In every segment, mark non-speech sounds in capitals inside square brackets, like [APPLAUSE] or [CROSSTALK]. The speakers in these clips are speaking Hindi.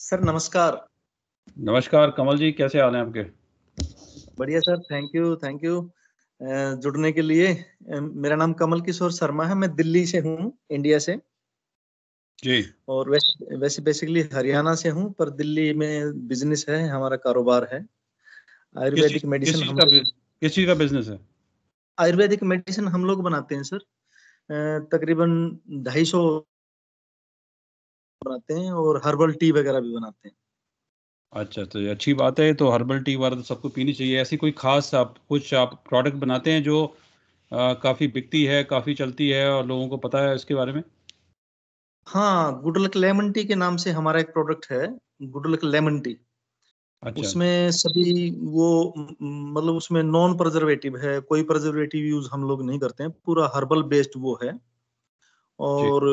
सर नमस्कार नमस्कार कमल जी कैसे हाल हैं आपके बढ़िया sir thank you thank you जुड़ने के लिए मेरा नाम कमल किशोर शर्मा है मैं दिल्ली से हूँ इंडिया से जी और वैसे वैसे बेसिकली हरियाणा से हूँ पर दिल्ली में बिजनेस है हमारा कारोबार है आयुर्वेदिक मेडिसिन किस चीज का बिजनेस है आयुर्वेदिक मेडिसिन हम लोग बनाते हैं सर तकरीबन ढाई सौ बनाते हैं और हर्बल टी वगैरह भी बनाते हैं अच्छा तो ये अच्छी बात है तो हर्बल टी वगैरह तो सबको पीनी चाहिए ऐसी कोई खास आप कुछ आप प्रोडक्ट बनाते हैं जो आ, काफ़ी बिकती है काफ़ी चलती है और लोगों को पता है इसके बारे में हाँ गुडलक लेमन टी के नाम से हमारा एक प्रोडक्ट है गुडलक लेमन टी अच्छा। उसमें सभी वो मतलब उसमें नॉन प्रजर्वेटिव है कोई प्रजर्वेटिव यूज हम लोग नहीं करते हैं पूरा हर्बल बेस्ड वो है और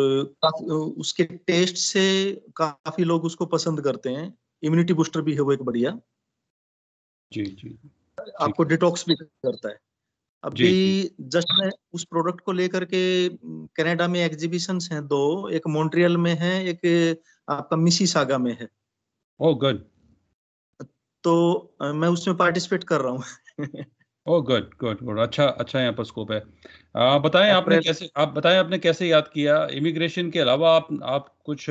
उसके टेस्ट से काफी लोग उसको पसंद करते हैं इम्यूनिटी बूस्टर भी है वो एक बढ़िया जी जी आपको डिटॉक्स भी करता है अभी जस्ट मैं उस प्रोडक्ट को लेकर के कनाडा में एग्जीबिशन हैं दो एक मॉन्ट्रियल में है एक आपका मिसी सागा में है ओह oh, गुड तो मैं उसमें पार्टिसिपेट कर रहा हूँ [LAUGHS] ओह गुड गुड गुड अच्छा अच्छा यहाँ पर स्कोप है आ, बताएं आपने कैसे आप बताएं आपने कैसे याद किया इमिग्रेशन के अलावा आप आप कुछ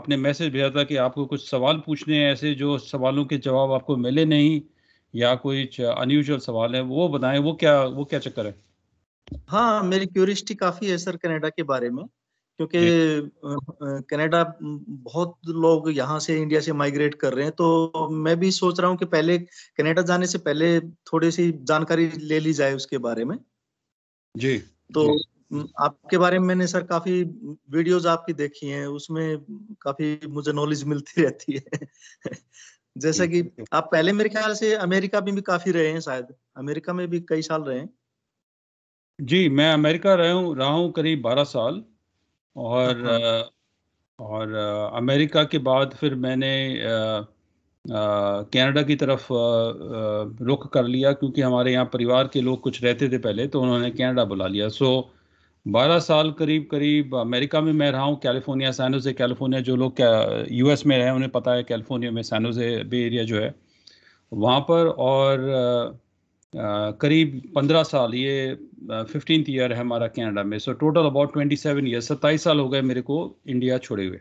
आपने मैसेज भेजा था कि आपको कुछ सवाल पूछने हैं ऐसे जो सवालों के जवाब आपको मिले नहीं या कोई अनयूजल सवाल है वो बताएं वो क्या वो क्या चक्कर है हाँ मेरी क्यूरिस्टी काफ़ी है सर कनाडा के बारे में क्योंकि कनाडा बहुत लोग यहाँ से इंडिया से माइग्रेट कर रहे हैं तो मैं भी सोच रहा हूँ कि पहले कनाडा जाने से पहले थोड़ी सी जानकारी ले ली जाए उसके बारे में जी तो जी. आपके बारे में मैंने सर काफी वीडियोस आपकी देखी हैं उसमें काफी मुझे नॉलेज मिलती [LAUGHS] रहती है जैसा कि आप पहले मेरे ख्याल से अमेरिका में भी काफी रहे हैं शायद अमेरिका में भी कई साल रहे हैं जी मैं अमेरिका रहा हूँ रहा हूँ करीब बारह साल और हाँ। और अमेरिका के बाद फिर मैंने कनाडा की तरफ रुख कर लिया क्योंकि हमारे यहाँ परिवार के लोग कुछ रहते थे पहले तो उन्होंने कनाडा बुला लिया सो बारह साल करीब करीब अमेरिका में मैं रहा हूँ कैलिफोर्निया सैनोजे कैलिफोर्निया जो लोग यूएस में रहे उन्हें पता है कैलिफोर्निया में सैनोजे बे एरिया जो है वहाँ पर और करीब पंद्रह साल ये फिफ्टीन ईयर है हमारा कनाडा में so total about twenty seven year सत्ताईस साल हो गए मेरे को इंडिया छोड़े हुए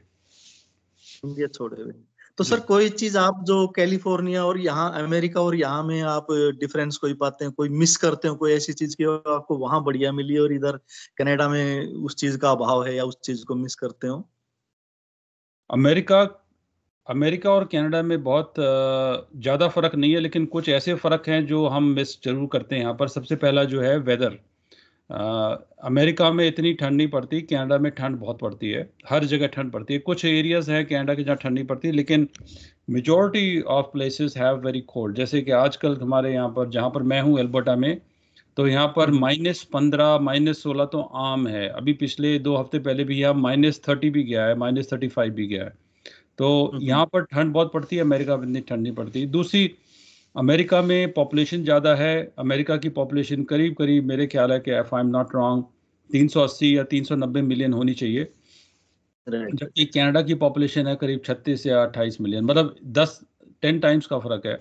इंडिया छोड़े हुए तो सर कोई चीज आप जो कैलिफोर्निया और यहाँ अमेरिका और यहाँ में आप डिफरेंस कोई पाते हैं कोई मिस करते हो कोई ऐसी चीज की आपको वहां बढ़िया मिली और इधर कनाडा में उस चीज का अभाव है या उस चीज को मिस करते हो अमेरिका अमेरिका और कनाडा में बहुत ज़्यादा फ़र्क नहीं है लेकिन कुछ ऐसे फ़र्क हैं जो हम मिस जरूर करते हैं यहाँ पर सबसे पहला जो है वेदर अमेरिका में इतनी ठंड नहीं पड़ती कनाडा में ठंड बहुत पड़ती है हर जगह ठंड पड़ती है कुछ एरियाज़ हैं कनाडा के जहाँ ठंड नहीं पड़ती लेकिन majority of places have very cold जैसे कि आजकल हमारे यहाँ पर जहाँ पर मैं हूँ एल्बर्टा में तो यहाँ पर माइनस हम्म। पंद्रह माइनस सोलह तो आम है अभी पिछले दो हफ्ते पहले भी यहाँ माइनस थर्टी भी गया है माइनस थर्टी फाइव भी गया है तो हम्म, हम्म। यहाँ पर ठंड बहुत पड़ती है अमेरिका में इतनी ठंड नहीं पड़ती दूसरी अमेरिका में पॉपुलेशन ज़्यादा है अमेरिका की पॉपुलेशन करीब करीब मेरे ख्याल है कि if I am not wrong 380 या 390 मिलियन होनी चाहिए जबकि कनाडा की पॉपुलेशन है करीब 36 या 28 मिलियन मतलब 10 10 टाइम्स का फ़र्क है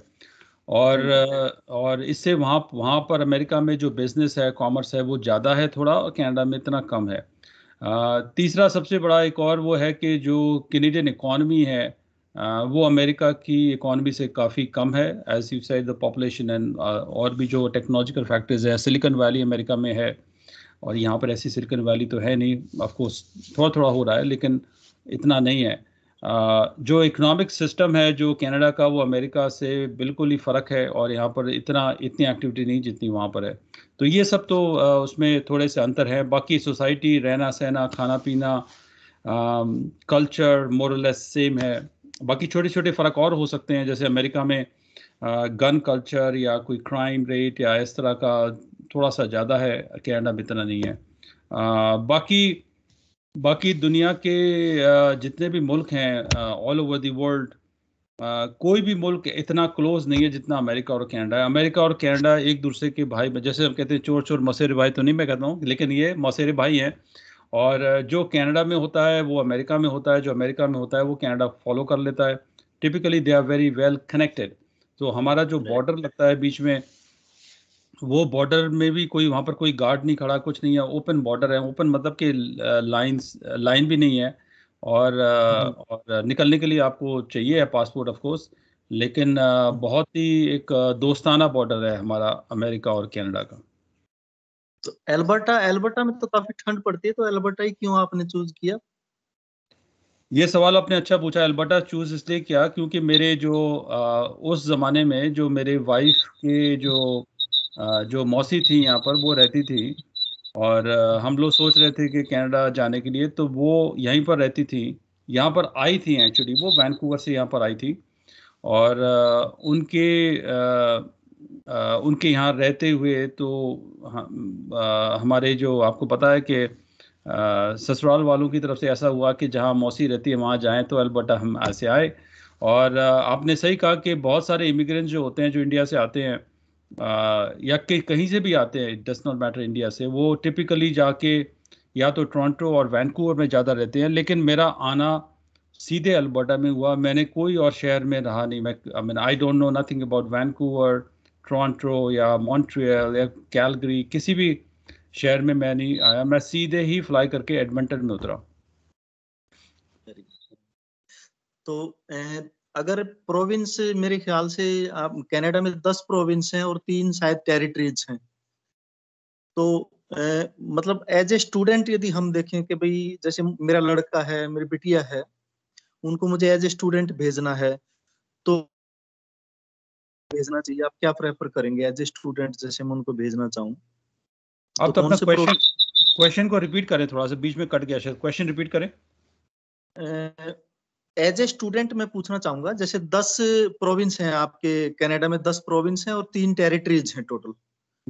और हम्म। और इससे वहाँ वहाँ पर अमेरिका में जो बिजनेस है कॉमर्स है वो ज़्यादा है थोड़ा और कनाडा में इतना कम है तीसरा सबसे बड़ा एक और वो है कि जो कैनेडियन इकॉनमी है वो अमेरिका की इकॉनमी से काफ़ी कम है as you side the population and और भी जो टेक्नोलॉजिकल फैक्टर्स है सिलिकन वैली अमेरिका में है और यहाँ पर ऐसी सिलिकन वैली तो है नहीं ऑफकोर्स थोड़ा थोड़ा हो रहा है लेकिन इतना नहीं है जो इकोनॉमिक सिस्टम है जो कनाडा का वो अमेरिका से बिल्कुल ही फ़र्क है और यहाँ पर इतना इतनी एक्टिविटी नहीं जितनी वहाँ पर है तो ये सब तो उसमें थोड़े से अंतर हैं बाकी सोसाइटी रहना सहना खाना पीना कल्चर मोरलेस सेम है बाकी छोटे छोटे फ़र्क और हो सकते हैं जैसे अमेरिका में गन कल्चर या कोई क्राइम रेट या इस तरह का थोड़ा सा ज़्यादा है कनाडा में इतना नहीं है आ, बाकी बाकी दुनिया के जितने भी मुल्क हैं ऑल ओवर दी वर्ल्ड कोई भी मुल्क इतना क्लोज नहीं है जितना अमेरिका और कनाडा है अमेरिका और कनाडा एक दूसरे के भाई जैसे हम कहते हैं चोर चोर मसेरे भाई तो नहीं मैं कहता हूँ लेकिन ये मसेरे भाई हैं और जो कनाडा में होता है वो अमेरिका में होता है जो अमेरिका में होता है वो कनाडा फॉलो कर लेता है typically they are very well connected तो हमारा जो बॉर्डर लगता है बीच में वो बॉर्डर में भी कोई वहां पर कोई गार्ड नहीं खड़ा कुछ नहीं है ओपन बॉर्डर है ओपन मतलब कि लाइंस लाइन भी नहीं है और हम्म। और निकलने के लिए आपको चाहिए है पासपोर्ट ऑफ कोर्स लेकिन हम्म। बहुत ही एक दोस्ताना बॉर्डर है हमारा अमेरिका और कनाडा का तो एल्बर्टा एल्बर्टा में तो काफी ठंड पड़ती है तो एल्बर्टा ही क्यों आपने चूज किया ये सवाल आपने अच्छा पूछा अल्बर्टा चूज इसलिए किया क्योंकि मेरे जो आ, उस जमाने में जो मेरे वाइफ के जो जो मौसी थी यहाँ पर वो रहती थी और हम लोग सोच रहे थे कि कनाडा जाने के लिए तो वो यहीं पर रहती थी यहाँ पर आई थी एक्चुअली वो वैनकूवर से यहाँ पर आई थी और उनके उनके यहाँ रहते हुए तो हमारे जो आपको पता है कि ससुराल वालों की तरफ से ऐसा हुआ कि जहाँ मौसी रहती है वहाँ जाएँ तो अलबटा हम ऐसे आए और आपने सही कहा कि बहुत सारे इमिग्रेंट जो होते हैं जो इंडिया से आते हैं या कि कहीं से भी आते हैं डस नॉट मैटर इंडिया से वो टिपिकली जाके या तो टोरंटो और वैंकूवर में ज़्यादा रहते हैं लेकिन मेरा आना सीधे अल्बर्टा में हुआ मैंने कोई और शहर में रहा नहीं मैं I mean I don't know nothing about Vancouver Toronto या मॉन्ट्रियल या कैलगरी किसी भी शहर में मैं नहीं आया मैं सीधे ही फ्लाई करके एडमंटन में उतरा तो अगर प्रोविंस मेरे ख्याल से आप कनाडा में दस प्रोविंस हैं और तीन शायद टेरिटरीज हैं तो ए, मतलब एज ए स्टूडेंट यदि हम देखें कि भाई जैसे मेरा लड़का है मेरी बिटिया है उनको मुझे एज ए स्टूडेंट भेजना है तो भेजना चाहिए आप क्या प्रेफर करेंगे एज ए स्टूडेंट जैसे मैं उनको भेजना चाहूँ आप तो, तो अपना क्वेश्चन क्वेश्चन को रिपीट करें थोड़ा सा बीच में कट गया शायद क्वेश्चन रिपीट करें एज ए स्टूडेंट मैं पूछना चाहूंगा जैसे दस प्रोविंस हैं आपके कनाडा में दस प्रोविंस हैं और तीन टेरिटरीज हैं टोटल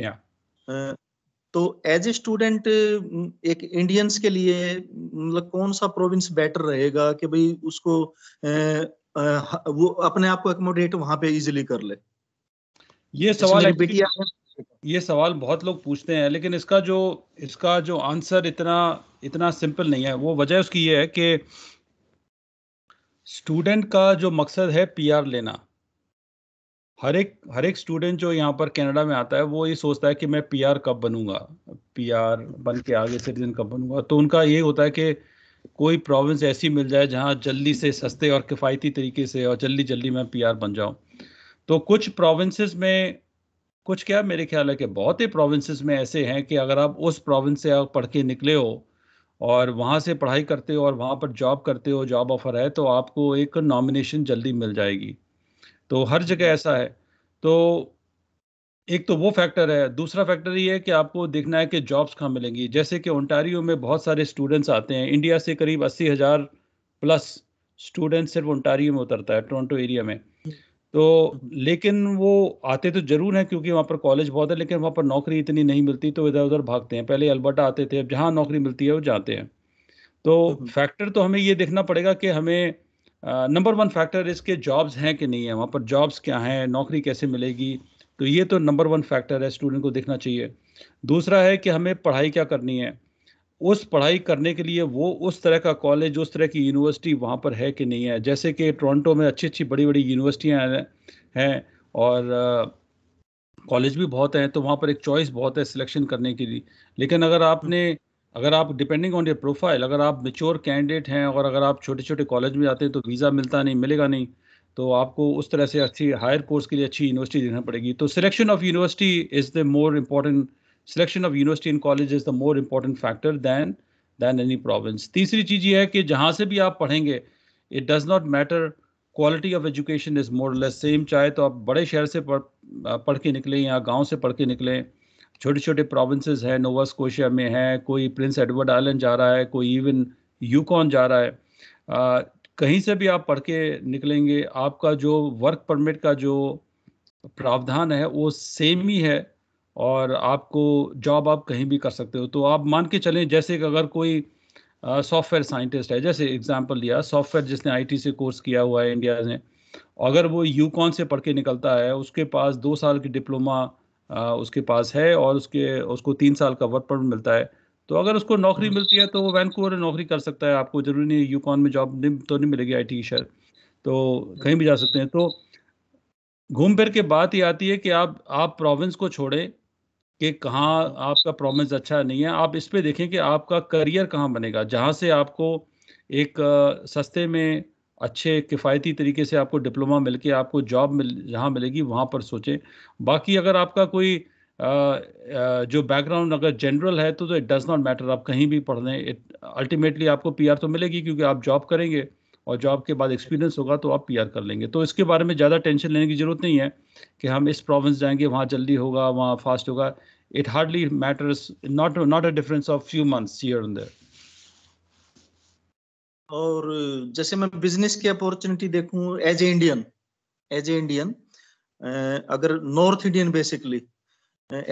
yeah. तो एज ए स्टूडेंट एक इंडियंस के लिए मतलब कौन सा प्रोविंस बेटर रहेगा कि भाई उसको वो अपने आप को एकोमोडेट वहां पे इजीली कर ले ये सवाल ये सवाल बहुत लोग पूछते हैं लेकिन इसका जो इसका जो आंसर इतना इतना सिंपल नहीं है वो वजह उसकी ये है कि स्टूडेंट का जो मकसद है पीआर लेना हर एक हर एक स्टूडेंट जो यहाँ पर कनाडा में आता है वो ये सोचता है कि मैं पीआर कब बनूंगा पीआर बन के आगे सिटीजन कब बनूंगा तो उनका ये होता है कि कोई प्रोविंस ऐसी मिल जाए जहाँ जल्दी से सस्ते और किफ़ायती तरीके से और जल्दी जल्दी मैं पीआर बन जाऊँ तो कुछ प्रोविंसेस में कुछ क्या मेरे ख्याल है कि बहुत ही प्रोविंसेस में ऐसे हैं कि अगर आप उस प्रोविंस से आप पढ़ के निकले हो और वहाँ से पढ़ाई करते हो और वहाँ पर जॉब करते हो जॉब ऑफर है तो आपको एक नॉमिनेशन जल्दी मिल जाएगी तो हर जगह हम्म। ऐसा है तो एक तो वो फैक्टर है दूसरा फैक्टर ये है कि आपको देखना है कि जॉब्स कहाँ मिलेंगी जैसे कि ओंटारियो में बहुत सारे स्टूडेंट्स आते हैं इंडिया से करीब अस्सी हज़ार प्लस स्टूडेंट सिर्फ ओंटारियो में उतरता है टोरंटो एरिया में तो हम्म। लेकिन वो आते तो जरूर हैं क्योंकि वहाँ पर कॉलेज बहुत है लेकिन वहाँ पर नौकरी इतनी नहीं मिलती तो इधर उधर भागते हैं पहले अल्बर्टा आते थे अब जहाँ नौकरी मिलती है वो जाते हैं तो फैक्टर हम्म, हम्म। तो हमें ये देखना पड़ेगा कि हमें नंबर वन फैक्टर इसके जॉब्स हैं कि नहीं है वहाँ पर जॉब्स क्या हैं नौकरी कैसे मिलेगी तो ये तो नंबर वन फैक्टर है स्टूडेंट को देखना चाहिए दूसरा है कि हमें पढ़ाई क्या करनी है उस पढ़ाई करने के लिए वो उस तरह का कॉलेज उस तरह की यूनिवर्सिटी वहाँ पर है कि नहीं है जैसे कि टोरंटो में अच्छी अच्छी बड़ी बड़ी यूनिवर्सिटियाँ हैं और कॉलेज भी बहुत हैं तो वहाँ पर एक चॉइस बहुत है सिलेक्शन करने के लिए लेकिन अगर आपने अगर आप डिपेंडिंग ऑन योर प्रोफाइल अगर आप मेच्योर कैंडिडेट हैं और अगर आप छोटे छोटे कॉलेज में जाते हैं तो वीज़ा मिलता नहीं मिलेगा नहीं तो आपको उस तरह से अच्छी हायर कोर्स के लिए अच्छी यूनिवर्सिटी देखना पड़ेगी तो selection of university is the more important selection of university and college is the more important factor than than any province तीसरी चीज़ ये है कि जहाँ से भी आप पढ़ेंगे it does not matter quality of education is more less same चाहे तो आप बड़े शहर से पढ़ पढ़ के निकलें या गाँव से पढ़ के निकलें छोटे छोटे प्रोविंसेस हैं नोवा स्कोशिया में है कोई प्रिंस एडवर्ड आइलैंड जा रहा है कोई इवन यूकॉन जा रहा है आ, कहीं से भी आप पढ़ के निकलेंगे आपका जो वर्क परमिट का जो प्रावधान है वो सेम ही है और आपको जॉब आप कहीं भी कर सकते हो तो आप मान के चलें जैसे कि अगर कोई सॉफ्टवेयर साइंटिस्ट है जैसे एग्जाम्पल लिया सॉफ्टवेयर जिसने आईटी से कोर्स किया हुआ है इंडिया ने अगर वो यूकॉन से पढ़ के निकलता है उसके पास दो साल की डिप्लोमा उसके पास है और उसके उसको तीन साल का वर्क परमिट मिलता है तो अगर उसको नौकरी हम्म। मिलती है तो वो वैनकूवर नौकरी कर सकता है आपको जरूरी नहीं यूकॉन में जॉब नहीं तो नहीं मिलेगी आई टी शहर तो कहीं भी जा सकते हैं तो घूम फिर के बात ये आती है कि आप आप प्रोविंस को छोड़ें कि कहाँ आपका प्रॉमिस अच्छा नहीं है आप इस पर देखें कि आपका करियर कहाँ बनेगा जहाँ से आपको एक सस्ते में अच्छे किफ़ायती तरीके से आपको डिप्लोमा मिल के आपको जॉब मिल जहाँ मिलेगी वहाँ पर सोचें बाकी अगर आपका कोई आ, आ, जो बैकग्राउंड अगर जनरल है तो इट डज़ नॉट मैटर आप कहीं भी पढ़ लें इट अल्टीमेटली आपको पीआर तो मिलेगी क्योंकि आप जॉब करेंगे और जॉब के बाद एक्सपीरियंस होगा तो आप पी कर लेंगे तो इसके बारे में ज़्यादा टेंशन लेने की ज़रूरत नहीं है कि हम इस प्रोविंस जाएंगे वहाँ जल्दी होगा वहाँ फास्ट होगा it hardly matters not not a difference of few months year and और जैसे मैं बिजनेस की अपॉर्चुनिटी देखूं as a Indian as a Indian अगर north Indian basically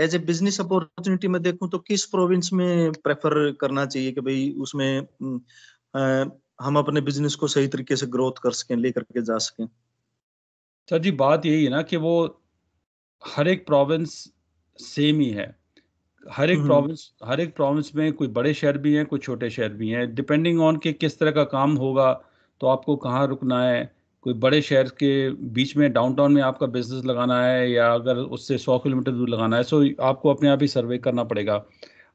as a business opportunity में देखूं तो किस प्रोविंस में प्रेफर करना चाहिए कि भाई उसमें हम अपने बिजनेस को सही तरीके से ग्रोथ कर सकें लेकर के जा सकें सर जी बात यही है ना कि वो हर एक प्रोविंस सेम ही है हर एक प्रोविंस हम्म। हर एक प्रोविंस में कोई बड़े शहर भी हैं कोई छोटे शहर भी हैं डिपेंडिंग ऑन कि किस तरह का काम होगा तो आपको कहाँ रुकना है कोई बड़े शहर के बीच में डाउनटाउन में आपका बिजनेस लगाना है या अगर उससे सौ किलोमीटर दूर लगाना है सो आपको अपने आप ही सर्वे करना पड़ेगा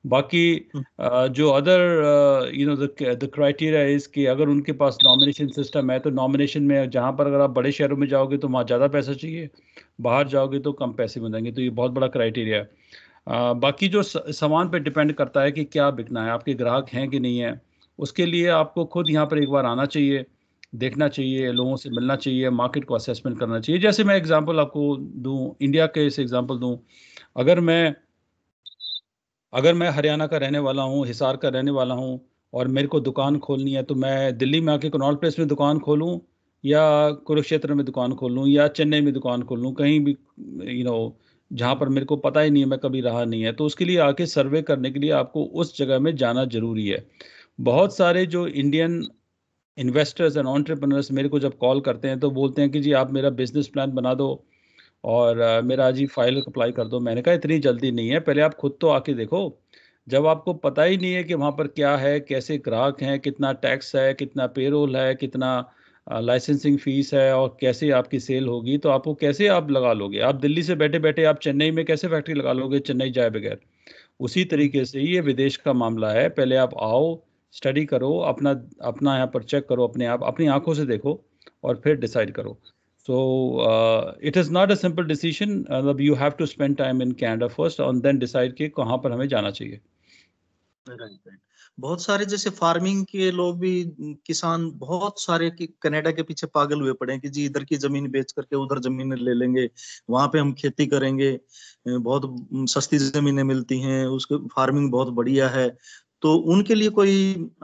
बाकी हम्म। जो other you know the criteria is कि अगर उनके पास नॉमिनेशन सिस्टम है तो नॉमिनेशन में जहाँ पर अगर आप बड़े शहरों में जाओगे तो वहाँ ज़्यादा पैसा चाहिए बाहर जाओगे तो कम पैसे मिलेंगे तो ये बहुत बड़ा क्राइटेरिया है बाकी जो सामान पे डिपेंड करता है कि क्या बिकना है आपके ग्राहक हैं कि नहीं है उसके लिए आपको खुद यहाँ पर एक बार आना चाहिए देखना चाहिए लोगों से मिलना चाहिए मार्केट को असेसमेंट करना चाहिए जैसे मैं एग्जांपल आपको दूं इंडिया के से एग्जांपल दूं अगर मैं अगर मैं हरियाणा का रहने वाला हूँ हिसार का रहने वाला हूँ और मेरे को दुकान खोलनी है तो मैं दिल्ली में आके कनॉल प्लेस में दुकान खोलूँ या कुरुक्षेत्र में दुकान खोल लूँ या चेन्नई में दुकान खोल लूँ कहीं भी यू नो जहाँ पर मेरे को पता ही नहीं है मैं कभी रहा नहीं है तो उसके लिए आके सर्वे करने के लिए आपको उस जगह में जाना ज़रूरी है बहुत सारे जो इंडियन इन्वेस्टर्स एंड ऑन्टरप्रनर्स मेरे को जब कॉल करते हैं तो बोलते हैं कि जी आप मेरा बिजनेस प्लान बना दो और मेरा आज ही फाइल अप्लाई कर दो मैंने कहा इतनी जल्दी नहीं है पहले आप खुद तो आके देखो जब आपको पता ही नहीं है कि वहाँ पर क्या है कैसे ग्राहक हैं कितना टैक्स है कितना पेरोल है कितना लाइसेंसिंग फ़ीस है और कैसे आपकी सेल होगी तो आपको कैसे आप लगा लोगे आप दिल्ली से बैठे बैठे आप चेन्नई में कैसे फैक्ट्री लगा लोगे चेन्नई जाए बगैर उसी तरीके से ये विदेश का मामला है पहले आप आओ स्टडी करो अपना अपना यहाँ पर चेक करो अपने आप अपनी आंखों से देखो और फिर डिसाइड करो So uh, it is not a simple decision. Uh, you have to spend time in Canada first and then decide कि कहाँ पर हमें जाना चाहिए. बहुत सारे जैसे फार्मिंग के लोग भी किसान बहुत सारे कि कनाडा के पीछे पागल हुए पड़े हैं कि जी इधर की जमीन बेच करके उधर जमीन ले लेंगे वहां पे हम खेती करेंगे बहुत सस्ती जमीनें मिलती हैं उसके फार्मिंग बहुत बढ़िया है तो उनके लिए कोई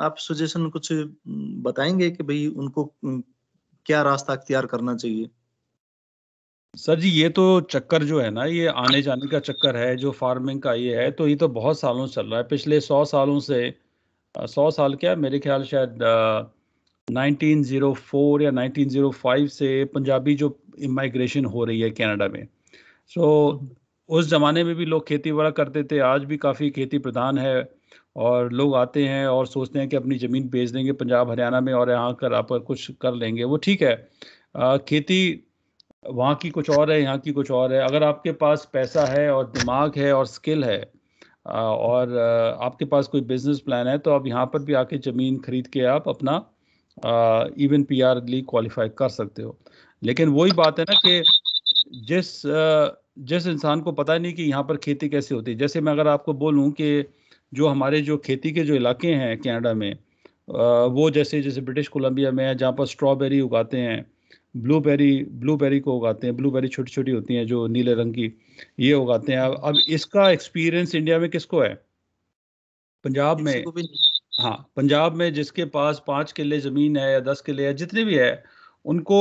आप सजेशन कुछ बताएंगे कि भाई उनको क्या रास्ता अख्तियार करना चाहिए सर जी ये तो चक्कर जो है ना ये आने जाने का चक्कर है जो फार्मिंग का ये है तो ये तो बहुत सालों से चल रहा है पिछले सौ सालों से सौ साल क्या मेरे ख्याल शायद आ, 1904 या 1905 से पंजाबी जो इमाइग्रेशन हो रही है कनाडा में सो so, हम्म। उस ज़माने में भी लोग खेती बड़ा करते थे आज भी काफ़ी खेती प्रधान है और लोग आते हैं और सोचते हैं कि अपनी ज़मीन बेच देंगे पंजाब हरियाणा में और यहाँ कर आप कुछ कर लेंगे वो ठीक है आ, खेती वहाँ की कुछ और है यहाँ की कुछ और है अगर आपके पास पैसा है और दिमाग है और स्किल है और आपके पास कोई बिजनेस प्लान है तो आप यहाँ पर भी आके ज़मीन खरीद के आप अपना इवन पी आर क्वालिफाई कर सकते हो लेकिन वही बात है ना कि जिस जिस इंसान को पता नहीं कि यहाँ पर खेती कैसे होती है जैसे मैं अगर आपको बोलूँ कि जो हमारे जो खेती के जो इलाके हैं कनाडा में वो जैसे जैसे ब्रिटिश कोलंबिया में है जहाँ पर स्ट्रॉबेरी उगाते हैं ब्लूबेरी ब्लूबेरी को उगाते हैं ब्लूबेरी छोटी छोटी होती हैं जो नीले रंग की ये उगाते हैं अब इसका एक्सपीरियंस इंडिया में किसको है पंजाब में हाँ पंजाब में जिसके पास पाँच किले ज़मीन है या दस किले है जितने भी है उनको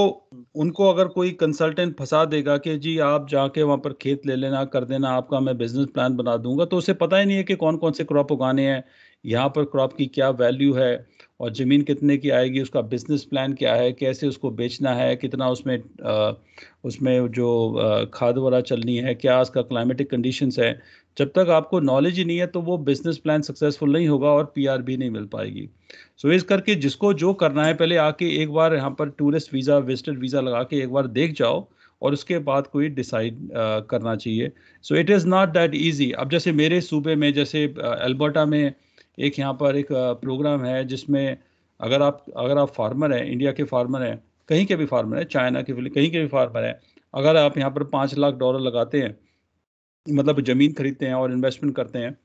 उनको अगर कोई कंसल्टेंट फंसा देगा कि जी आप जाके वहाँ पर खेत ले लेना कर देना आपका मैं बिजनेस प्लान बना दूंगा तो उसे पता ही नहीं है कि कौन कौन से क्रॉप उगाने हैं यहाँ पर क्रॉप की क्या वैल्यू है और ज़मीन कितने की आएगी उसका बिजनेस प्लान क्या है कैसे उसको बेचना है कितना उसमें आ, उसमें जो खाद वगैरह चलनी है क्या उसका क्लाइमेटिक कंडीशंस है जब तक आपको नॉलेज ही नहीं है तो वो बिजनेस प्लान सक्सेसफुल नहीं होगा और पी भी नहीं मिल पाएगी सो so, इस करके जिसको जो करना है पहले आके एक बार यहाँ पर टूरिस्ट वीज़ा विजिटर वीज़ा लगा के एक बार देख जाओ और उसके बाद कोई डिसाइड करना चाहिए so it is not that easy अब जैसे मेरे सूबे में जैसे अल्बर्टा में एक यहाँ पर एक प्रोग्राम है जिसमें अगर आप अगर आप फार्मर हैं इंडिया के फार्मर हैं कहीं के भी फार्मर हैं चाइना के भी कहीं के भी फार्मर हैं अगर आप यहाँ पर पाँच लाख डॉलर लगाते हैं मतलब ज़मीन खरीदते हैं और इन्वेस्टमेंट करते हैं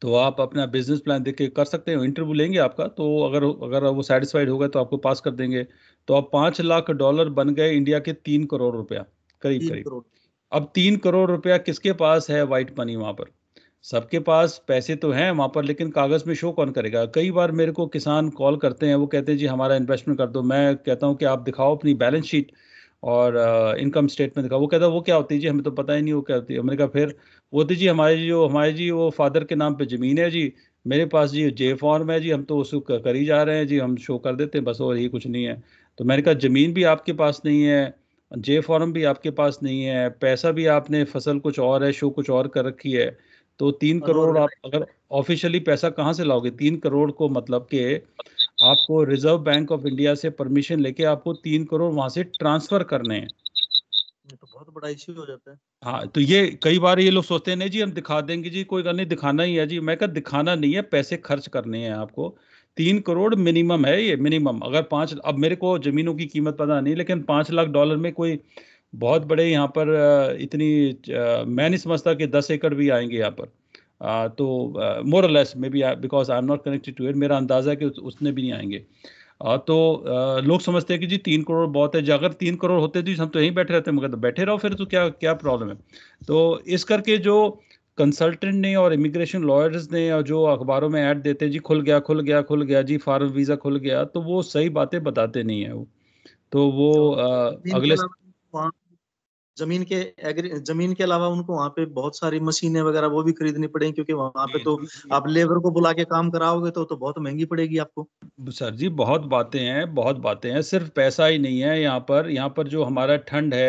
तो आप अपना बिजनेस प्लान देख के कर सकते हो इंटरव्यू लेंगे आपका तो अगर अगर वो सेटिस्फाइड होगा तो आपको पास कर देंगे तो आप पाँच लाख डॉलर बन गए इंडिया के तीन करोड़ रुपया करीब करीब अब तीन करोड़ रुपया किसके पास है वाइट मनी वहाँ पर सबके पास पैसे तो हैं वहाँ पर लेकिन कागज़ में शो कौन करेगा कई बार मेरे को किसान कॉल करते हैं वो कहते हैं जी हमारा इन्वेस्टमेंट कर दो मैं कहता हूँ कि आप दिखाओ अपनी बैलेंस शीट और इनकम स्टेटमेंट दिखाओ वो कहता वो क्या होती है जी हमें तो पता ही नहीं वो क्या होती है मैंने कहा फिर वो होती तो जी हमारे जी वो हमारे जी वो फादर के नाम पे ज़मीन है जी मेरे पास जी जे फॉर्म है जी हम तो उसको कर ही जा रहे हैं जी हम शो कर देते हैं बस और यही कुछ नहीं है तो मैंने कहा ज़मीन भी आपके पास नहीं है जे फॉर्म भी आपके पास नहीं है पैसा भी आपने फसल कुछ और है शो कुछ और कर रखी है तो तीन करोड़ आप अगर ऑफिशियली पैसा कहाँ से लाओगे तीन करोड़ को मतलब के आपको रिजर्व बैंक ऑफ इंडिया से परमिशन लेके आपको तीन करोड़ वहां से ट्रांसफर करने हैं तो बहुत बड़ा इश्यू हो जाता है हाँ तो ये कई बार ये लोग सोचते हैं नहीं जी हम दिखा देंगे जी कोई नहीं दिखाना ही है जी मैं कहा दिखाना नहीं है पैसे खर्च करने हैं आपको तीन करोड़ मिनिमम है ये मिनिमम अगर पांच अब मेरे को ज़मीनों की कीमत पता नहीं लेकिन पांच लाख डॉलर में कोई बहुत बड़े यहाँ पर इतनी मैं नहीं समझता कि दस एकड़ भी आएंगे यहाँ पर तो more less maybe because I am not connected to it मेरा अंदाज़ा है कि उस, उसने भी नहीं आएंगे तो लोग समझते हैं कि जी तीन करोड़ बहुत है अगर तीन करोड़ होते तो हम तो यहीं बैठे रहते मगर तो बैठे रहो फिर तो क्या क्या प्रॉब्लम है तो इस करके जो कंसल्टेंट ने और इमिग्रेशन लॉयर्स ने और जो अखबारों में ऐड देते हैं जी खुल गया खुल गया खुल गया जी फॉरन वीज़ा खुल गया तो वो सही बातें बताते नहीं है वो तो वो आ, तो अगले जमीन के एग्री जमीन के अलावा उनको वहाँ पे बहुत सारी मशीनें वगैरह वो भी खरीदनी पड़ेगी क्योंकि वहाँ पे तो आप लेबर को बुला के काम कराओगे तो तो बहुत महंगी पड़ेगी आपको सर जी बहुत बातें हैं बहुत बातें हैं सिर्फ पैसा ही नहीं है यहाँ पर यहाँ पर जो हमारा ठंड है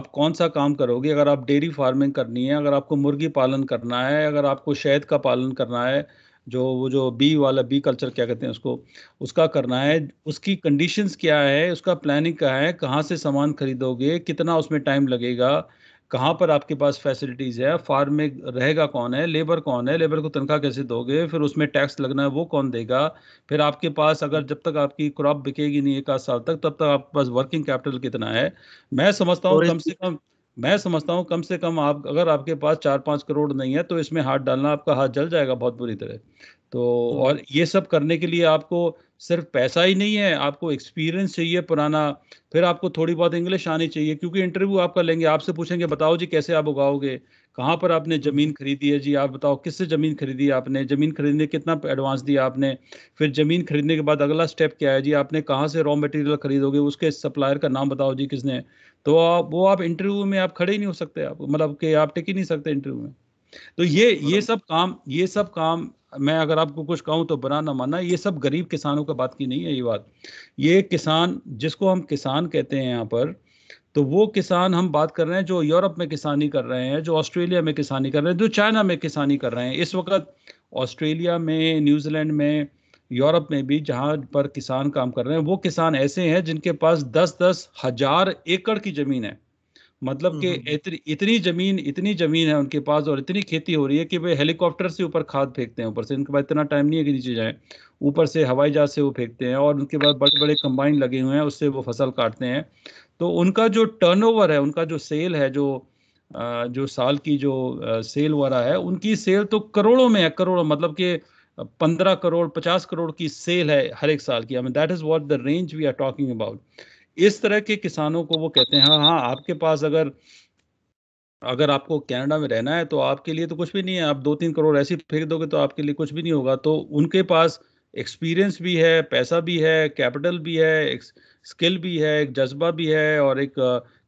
आप कौन सा काम करोगे अगर आप डेयरी फार्मिंग करनी है अगर आपको मुर्गी पालन करना है अगर आपको शहद का पालन करना है जो वो जो बी वाला बी कल्चर क्या कहते हैं उसको उसका करना है उसकी कंडीशंस क्या है उसका प्लानिंग क्या है कहाँ से सामान खरीदोगे कितना उसमें टाइम लगेगा कहाँ पर आपके पास फैसिलिटीज़ है फार्म में रहेगा कौन है लेबर कौन है लेबर को तनख्वाह कैसे दोगे फिर उसमें टैक्स लगना है वो कौन देगा फिर आपके पास अगर जब तक आपकी क्रॉप बिकेगी नहीं एक आध साल तक तब तक आपके पास वर्किंग कैपिटल कितना है मैं समझता हूँ कम से कम मैं समझता हूँ कम से कम आप अगर आपके पास चार पाँच करोड़ नहीं है तो इसमें हाथ डालना आपका हाथ जल जाएगा बहुत बुरी तरह तो हम्म। और ये सब करने के लिए आपको सिर्फ पैसा ही नहीं है आपको एक्सपीरियंस चाहिए पुराना फिर आपको थोड़ी बहुत इंग्लिश आनी चाहिए क्योंकि इंटरव्यू आपका लेंगे आपसे पूछेंगे बताओ जी कैसे आप उगाओगे कहाँ पर आपने ज़मीन खरीदी है जी आप बताओ किससे ज़मीन खरीदी आपने ज़मीन खरीदने कितना एडवांस दिया आपने फिर ज़मीन खरीदने के बाद अगला स्टेप क्या है जी आपने कहाँ से रॉ मटेरियल खरीदोगे उसके सप्लायर का नाम बताओ जी किसने तो आप वो आप इंटरव्यू में आप खड़े ही नहीं हो सकते आप मतलब कि आप टिक ही नहीं सकते इंटरव्यू में तो ये ये मतलब सब काम ये सब काम मैं अगर आपको कुछ कहूँ तो बना ना माना ये सब गरीब किसानों का बात की नहीं है ये बात ये किसान जिसको हम किसान कहते हैं यहाँ पर तो वो किसान हम बात कर रहे हैं जो यूरोप में किसानी कर रहे हैं जो ऑस्ट्रेलिया में किसानी कर रहे हैं जो चाइना में किसानी कर रहे हैं इस वक्त ऑस्ट्रेलिया में न्यूजीलैंड में यूरोप में भी जहाँ पर किसान काम कर रहे हैं वो किसान ऐसे हैं जिनके पास दस दस हजार एकड़ की ज़मीन है मतलब कि हम्म। इतनी इतनी जमीन इतनी जमीन है उनके पास और इतनी खेती हो रही है कि वे हेलीकॉप्टर से ऊपर खाद फेंकते हैं ऊपर से उनके पास इतना टाइम नहीं है कि नीचे जाएं ऊपर से हवाई जहाज से वो फेंकते हैं और उनके पास बड़े बड़े कंबाइन लगे हुए हैं उससे वो फसल काटते हैं तो उनका जो टर्नओवर है उनका जो सेल है जो जो साल की जो सेल वाला है उनकी सेल तो करोड़ों में है करोड़ों मतलब कि पंद्रह करोड़ पचास करोड़ की सेल है हर एक साल की that is what the range we are talking about इस तरह के किसानों को वो कहते हैं हाँ हाँ आपके पास अगर अगर आपको कनाडा में रहना है तो आपके लिए तो कुछ भी नहीं है आप दो तीन करोड़ ऐसे फेंक दोगे तो आपके लिए कुछ भी नहीं होगा तो उनके पास एक्सपीरियंस भी है पैसा भी है कैपिटल भी है स्किल भी है एक जज्बा भी है और एक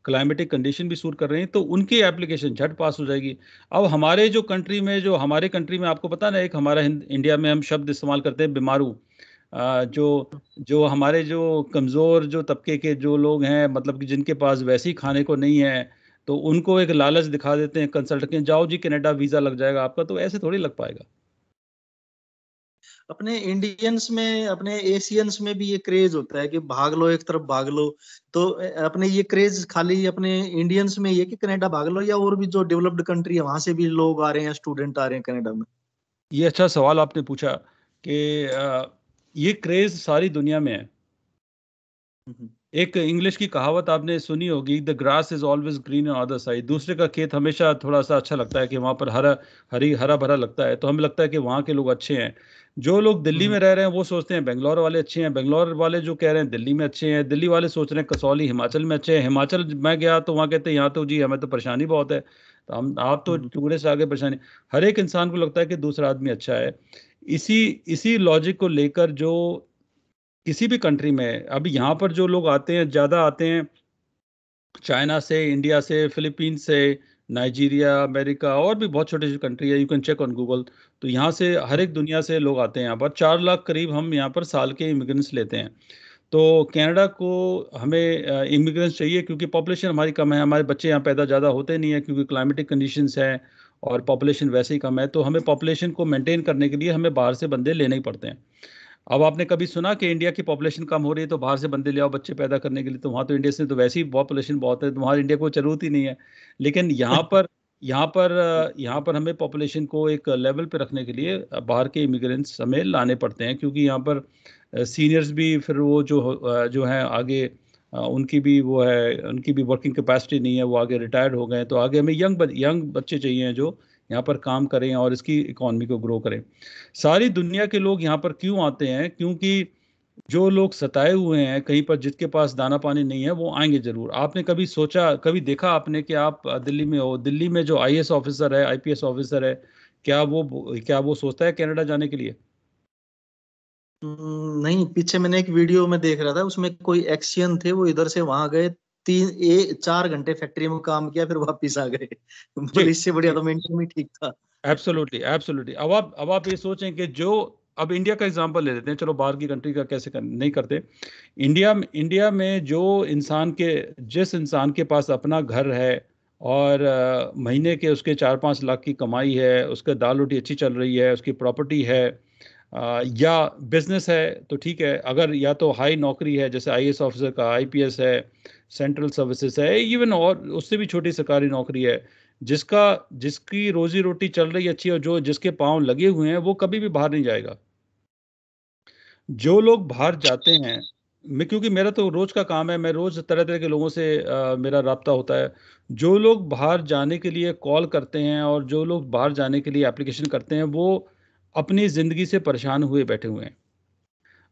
क्लाइमेटिक कंडीशन भी सूट कर रही हैं तो उनकी एप्लीकेशन झट पास हो जाएगी अब हमारे जो कंट्री में जो हमारे कंट्री में आपको पता ना एक हमारा इंडिया में हम शब्द इस्तेमाल करते हैं बीमारू जो जो हमारे जो कमज़ोर जो तबके के जो लोग हैं मतलब कि जिनके पास वैसे ही खाने को नहीं है तो उनको एक लालच दिखा देते हैं कंसल्ट के जाओ जी कनाडा वीज़ा लग जाएगा आपका तो ऐसे थोड़ी लग पाएगा अपने इंडियंस में अपने एशियंस में भी ये क्रेज होता है कि भाग लो एक तरफ भाग लो तो अपने ये क्रेज खाली अपने इंडियंस में ये कि कनाडा भाग लो या और भी जो डेवलप्ड कंट्री है वहां से भी लोग आ रहे हैं स्टूडेंट आ रहे हैं कनाडा में ये अच्छा सवाल आपने पूछा कि ये क्रेज सारी दुनिया में है हम्म, हम्म। एक इंग्लिश की कहावत आपने सुनी होगी the grass is always green on other side दूसरे का खेत हमेशा थोड़ा सा अच्छा लगता है कि वहाँ पर हरा हरी हरा भरा लगता है तो हमें लगता है कि वहाँ के लोग अच्छे हैं जो लोग दिल्ली में हम्म। रह रहे हैं वो सोचते हैं बेंगलोर वाले अच्छे हैं बेंगलोर वाले जो कह रहे हैं दिल्ली में अच्छे हैं दिल्ली वाले सोच रहे हैं कसौली हिमाचल में अच्छे हैं हिमाचल में गया तो वहाँ कहते हैं यहाँ तो जी हमें तो परेशानी बहुत है तो हम आप तो हम्म। टूरे से आगे परेशानी हर एक इंसान को लगता है कि दूसरा आदमी अच्छा है इसी इसी लॉजिक को लेकर जो किसी भी कंट्री में अभी यहाँ पर जो लोग आते हैं ज़्यादा आते हैं चाइना से इंडिया से फिलीपींस से नाइजीरिया अमेरिका और भी बहुत छोटी छोटी कंट्री है you can check on Google तो यहाँ से हर एक दुनिया से लोग आते हैं यहाँ पर चार लाख करीब हम यहाँ पर साल के इमिग्रेंट्स लेते हैं तो कनाडा को हमें इमिग्रेंट्स चाहिए क्योंकि पॉपुलेशन हमारी कम है हमारे बच्चे यहाँ पैदा ज़्यादा होते नहीं है क्योंकि क्लाइमेटिक कंडीशंस है और पॉपुलेशन वैसे ही कम है तो हमें पॉपुलेशन को मेंटेन करने के लिए हमें बाहर से बंदे लेने ही पड़ते हैं अब आपने कभी सुना कि इंडिया की पॉपुलेशन कम हो रही है तो बाहर से बंदे ले आओ बच्चे पैदा करने के लिए तो वहाँ तो इंडिया से तो वैसे ही पॉपुलेशन बहुत है तो वहाँ इंडिया को जरूरत ही नहीं है लेकिन यहाँ [LAUGHS] पर यहाँ पर यहाँ पर हमें पॉपुलेशन को एक लेवल पर रखने के लिए बाहर के इमिग्रेंट्स हमें लाने पड़ते हैं क्योंकि यहाँ पर सीनियर्स भी फिर वो जो जो हैं आगे उनकी भी वो है उनकी भी वर्किंग कैपेसिटी नहीं है वो आगे रिटायर्ड हो गए तो आगे हमें यंग यंग बच्चे चाहिए जो यहाँ पर काम करें और इसकी इकोनॉमी को ग्रो करें सारी दुनिया के लोग यहाँ पर क्यों आते हैं क्योंकि जो लोग सताए हुए हैं कहीं पर जिसके पास दाना पानी नहीं है वो आएंगे जरूर आपने कभी सोचा कभी देखा आपने कि आप दिल्ली में हो दिल्ली में जो आई ऑफिसर है आईपीएस ऑफिसर है क्या वो क्या वो सोचता है कैनेडा जाने के लिए नहीं पीछे मैंने एक वीडियो में देख रहा था उसमें कोई एक्शन थे वो इधर से वहां गए तीन ए चार घंटे फैक्ट्री में काम किया फिर वापिस आ गए पुलिस से बढ़िया तो मेंटल में ठीक था एब्सोल्युटली एब्सोल्युटली अब आप अब आप ये सोचें कि जो अब इंडिया का एग्जांपल ले लेते हैं चलो बाहर की कंट्री का कैसे कर, नहीं करते इंडिया इंडिया में जो इंसान के जिस इंसान के पास अपना घर है और आ, महीने के उसके चार पाँच लाख की कमाई है उसके दाल रोटी अच्छी चल रही है उसकी प्रॉपर्टी है आ, या बिजनेस है तो ठीक है अगर या तो हाई नौकरी है जैसे आई ऑफिसर का आई है सेंट्रल सर्विसेज है इवन और उससे भी छोटी सरकारी नौकरी है जिसका जिसकी रोजी रोटी चल रही अच्छी और जो जिसके पांव लगे हुए हैं वो कभी भी बाहर नहीं जाएगा जो लोग बाहर जाते हैं मैं क्योंकि मेरा तो रोज का काम है मैं रोज तरह तरह के लोगों से आ, मेरा रबता होता है जो लोग बाहर जाने के लिए कॉल करते हैं और जो लोग बाहर जाने के लिए एप्लीकेशन करते हैं वो अपनी ज़िंदगी से परेशान हुए बैठे हुए हैं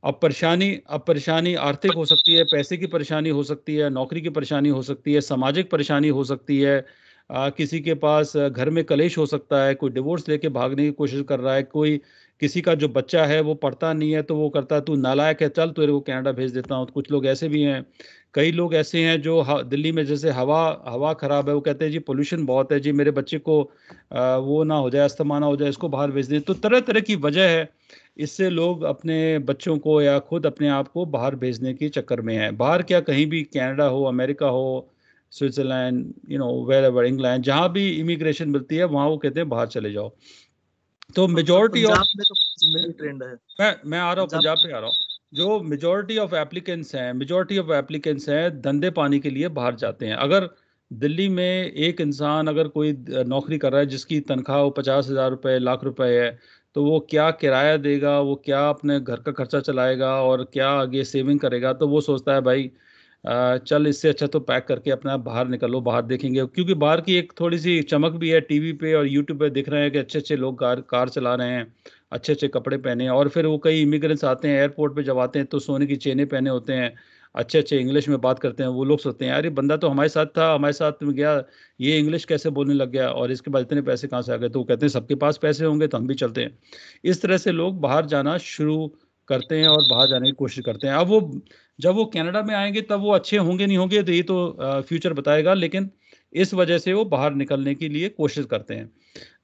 अब परेशानी अब परेशानी आर्थिक हो सकती है पैसे की परेशानी हो सकती है नौकरी की परेशानी हो सकती है सामाजिक परेशानी हो सकती है आ, किसी के पास घर में कलेश हो सकता है कोई डिवोर्स लेके भागने की कोशिश कर रहा है कोई किसी का जो बच्चा है वो पढ़ता नहीं है तो वो करता तू नालायक है चल तेरे तो को कनाडा भेज देता हूँ तो कुछ लोग ऐसे भी हैं कई लोग ऐसे हैं जो दिल्ली में जैसे हवा हवा ख़राब है वो कहते हैं जी पोल्यूशन बहुत है जी मेरे बच्चे को आ, वो ना हो जाए अस्थमा ना हो जाए इसको बाहर भेज दें तो तरह तरह की वजह है इससे लोग अपने बच्चों को या खुद अपने आप को बाहर भेजने के चक्कर में है बाहर क्या कहीं भी कैनेडा हो अमेरिका हो Switzerland you know wherever England जहाँ भी इमिग्रेशन मिलती है वहाँ वो कहते हैं बाहर चले जाओ तो मेजोरिटी ऑफ ट्रेंड है मैं मैं आ रहा हूँ पंजाब पे आ रहा हूँ जो मेजोरिटी ऑफ एप्लीकेंट्स हैं मेजोरिटी ऑफ एप्लीकेंट्स हैं धंधे पानी के लिए बाहर जाते हैं अगर दिल्ली में एक इंसान अगर कोई नौकरी कर रहा है जिसकी तनख्वाह पचास हज़ार रुपये लाख रुपए है तो वो क्या किराया देगा वो क्या अपने घर का खर्चा चलाएगा और क्या आगे सेविंग करेगा तो वो सोचता है भाई चल इससे अच्छा तो पैक करके अपना बाहर निकलो बाहर देखेंगे क्योंकि बाहर की एक थोड़ी सी चमक भी है टीवी पे और यूट्यूब पे दिख रहे हैं कि अच्छे अच्छे लोग कार कार चला रहे हैं अच्छे अच्छे कपड़े पहने हैं और फिर वो कई इमिग्रेंट्स आते हैं एयरपोर्ट पे जब आते हैं तो सोने की चेने पहने होते हैं अच्छे अच्छे इंग्लिश में बात करते हैं वो लोग सोचते हैं अरे बंदा तो हमारे साथ था हमारे साथ में गया ये इंग्लिश कैसे बोलने लग गया और इसके बाद इतने पैसे कहाँ से आ गए तो वो कहते हैं सबके पास पैसे होंगे तो हम भी चलते हैं इस तरह से लोग बाहर जाना शुरू करते हैं और बाहर जाने की कोशिश करते हैं अब वो जब वो कनाडा में आएंगे तब वो अच्छे होंगे नहीं होंगे तो ये तो फ्यूचर बताएगा लेकिन इस वजह से वो बाहर निकलने के लिए कोशिश करते हैं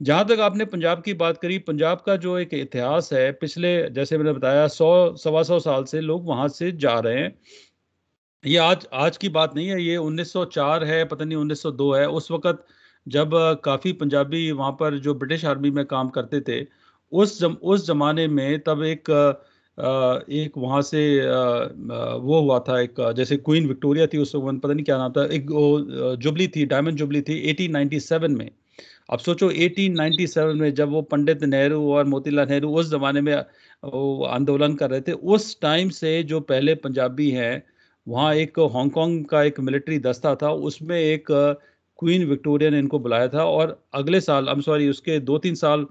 जहाँ तक आपने पंजाब की बात करी पंजाब का जो एक इतिहास है पिछले जैसे मैंने बताया सौ सवा सौ साल से लोग वहाँ से जा रहे हैं ये आज आज की बात नहीं है ये 1904 है पता नहीं 1902 है उस वक्त जब काफ़ी पंजाबी वहाँ पर जो ब्रिटिश आर्मी में काम करते थे उस जम उस जमाने में तब एक एक वहाँ से वो हुआ था एक जैसे क्वीन विक्टोरिया थी उस वक्त पता नहीं क्या नाम था एक वो जुबली थी डायमंड जुबली थी 1897 में अब सोचो 1897 में जब वो पंडित नेहरू और मोतीलाल नेहरू उस ज़माने में आंदोलन कर रहे थे उस टाइम से जो पहले पंजाबी हैं वहाँ एक हांगकांग का एक मिलिट्री दस्ता था उसमें एक क्वीन विक्टोरिया ने इनको बुलाया था और अगले साल आई सॉरी उसके दो तीन साल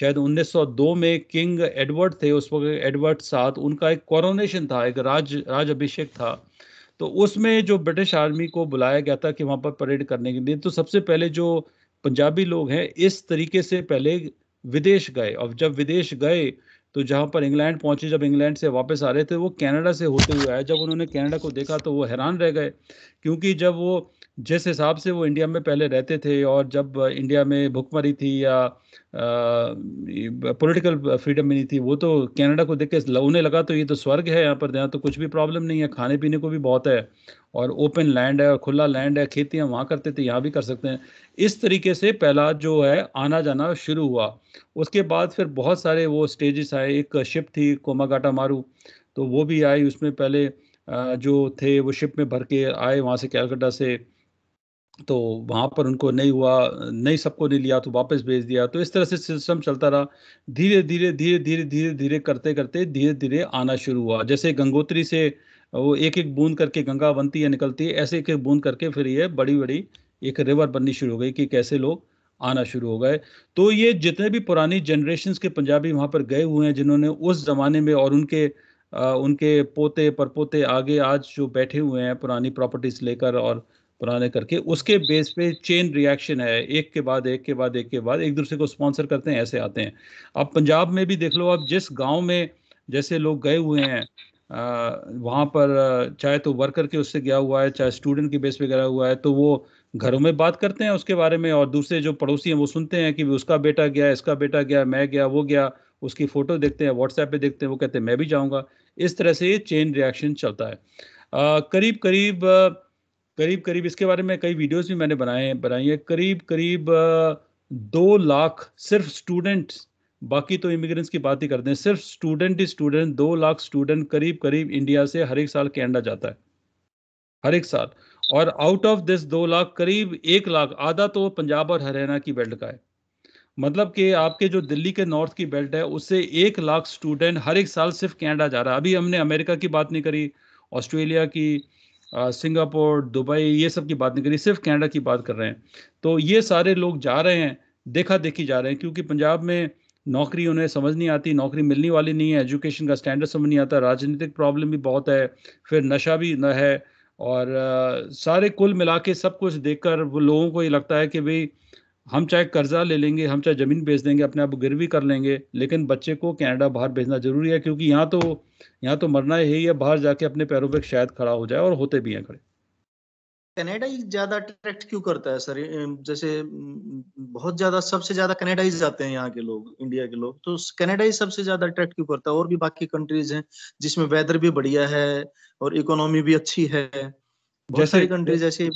शायद 1902 में किंग एडवर्ड थे उस वक्त एडवर्ड साथ उनका एक कॉरोनेशन था एक राज राज अभिषेक था तो उसमें जो ब्रिटिश आर्मी को बुलाया गया था कि वहाँ पर परेड करने के लिए तो सबसे पहले जो पंजाबी लोग हैं इस तरीके से पहले विदेश गए और जब विदेश गए तो जहाँ पर इंग्लैंड पहुँचे जब इंग्लैंड से वापस आ रहे थे वो कनाडा से होते हुए आए जब उन्होंने कनाडा को देखा तो वो हैरान रह गए क्योंकि जब वो जिस हिसाब से वो इंडिया में पहले रहते थे और जब इंडिया में भुखमरी थी या पॉलिटिकल फ्रीडम नहीं थी वो तो कनाडा को देख के उन्हें लगा तो ये तो स्वर्ग है यहाँ पर यहाँ तो कुछ भी प्रॉब्लम नहीं है खाने पीने को भी बहुत है और ओपन लैंड है और खुला लैंड है खेती हम वहाँ करते थे यहाँ भी कर सकते हैं इस तरीके से पहला जो है आना जाना शुरू हुआ उसके बाद फिर बहुत सारे वो स्टेजेस आए एक शिप थी कोमागाटा मारू तो वो भी आई उसमें पहले जो थे वो शिप में भर के आए वहाँ से कैलकटा से तो वहाँ पर उनको नहीं हुआ नहीं सबको नहीं लिया तो वापस भेज दिया तो इस तरह से सिस्टम चलता रहा धीरे धीरे धीरे धीरे धीरे धीरे करते करते धीरे धीरे आना शुरू हुआ जैसे गंगोत्री से वो एक एक बूंद करके गंगा बनती है निकलती है ऐसे एक एक बूंद करके फिर ये बड़ी बड़ी एक रिवर बननी शुरू हो गई कि कैसे लोग आना शुरू हो गए तो ये जितने भी पुरानी जनरेशन के पंजाबी वहाँ पर गए हुए हैं जिन्होंने उस ज़माने में और उनके आ, उनके पोते परपोते आगे आज जो बैठे हुए हैं पुरानी प्रॉपर्टीज लेकर और पुराने करके उसके बेस पे चेन रिएक्शन है एक के बाद एक के बाद एक के बाद एक दूसरे को स्पॉन्सर करते हैं ऐसे आते हैं अब पंजाब में भी देख लो अब जिस गांव में जैसे लोग गए हुए हैं वहाँ पर चाहे तो वर्कर के उससे गया हुआ है चाहे स्टूडेंट के बेस पे गया हुआ है तो वो घरों में बात करते हैं उसके बारे में और दूसरे जो पड़ोसी हैं वो सुनते हैं कि उसका बेटा गया इसका बेटा गया मैं गया वो गया उसकी फ़ोटो देखते हैं व्हाट्सएप पे देखते हैं वो कहते हैं मैं भी जाऊँगा इस तरह से ये चेन रिएक्शन चलता है करीब करीब करीब करीब इसके बारे में कई वीडियोस भी मैंने बनाए हैं बनाई है करीब करीब दो लाख सिर्फ स्टूडेंट्स बाकी तो इमिग्रेंट्स की बात ही करते हैं सिर्फ स्टूडेंट ही स्टूडेंट दो लाख स्टूडेंट करीब करीब इंडिया से हर एक साल कैनेडा जाता है हर एक साल और आउट ऑफ दिस दो लाख करीब एक लाख आधा तो पंजाब और हरियाणा की बेल्ट का है मतलब कि आपके जो दिल्ली के नॉर्थ की बेल्ट है उससे एक लाख स्टूडेंट हर एक साल सिर्फ कैनेडा जा रहा है अभी हमने अमेरिका की बात नहीं करी ऑस्ट्रेलिया की सिंगापुर दुबई ये सब की बात नहीं करी सिर्फ कनाडा की बात कर रहे हैं तो ये सारे लोग जा रहे हैं देखा देखी जा रहे हैं क्योंकि पंजाब में नौकरी उन्हें समझ नहीं आती नौकरी मिलने वाली नहीं है एजुकेशन का स्टैंडर्ड समझ नहीं आता राजनीतिक प्रॉब्लम भी बहुत है फिर नशा भी न है और आ, सारे कुल मिला के सब कुछ देखकर वो लोगों को ये लगता है कि भाई हम चाहे कर्जा ले लेंगे हम चाहे ज़मीन बेच देंगे अपने आप गिरवी कर लेंगे लेकिन बच्चे को कनाडा बाहर भेजना ज़रूरी है क्योंकि यहाँ तो यहाँ तो मरना ही है बाहर जाके अपने पैरों पर शायद खड़ा हो जाए और होते भी हैं खड़े कनाडा ही ज्यादा अट्रैक्ट क्यों करता है सर जैसे बहुत ज्यादा सबसे ज्यादा कनाडा ही जाते हैं यहाँ के लोग इंडिया के लोग तो कनाडा ही सबसे ज्यादा अट्रैक्ट क्यों करता है और भी बाकी कंट्रीज हैं जिसमें वेदर भी बढ़िया है और इकोनॉमी भी अच्छी है जैसे कंट्रीज ऐसे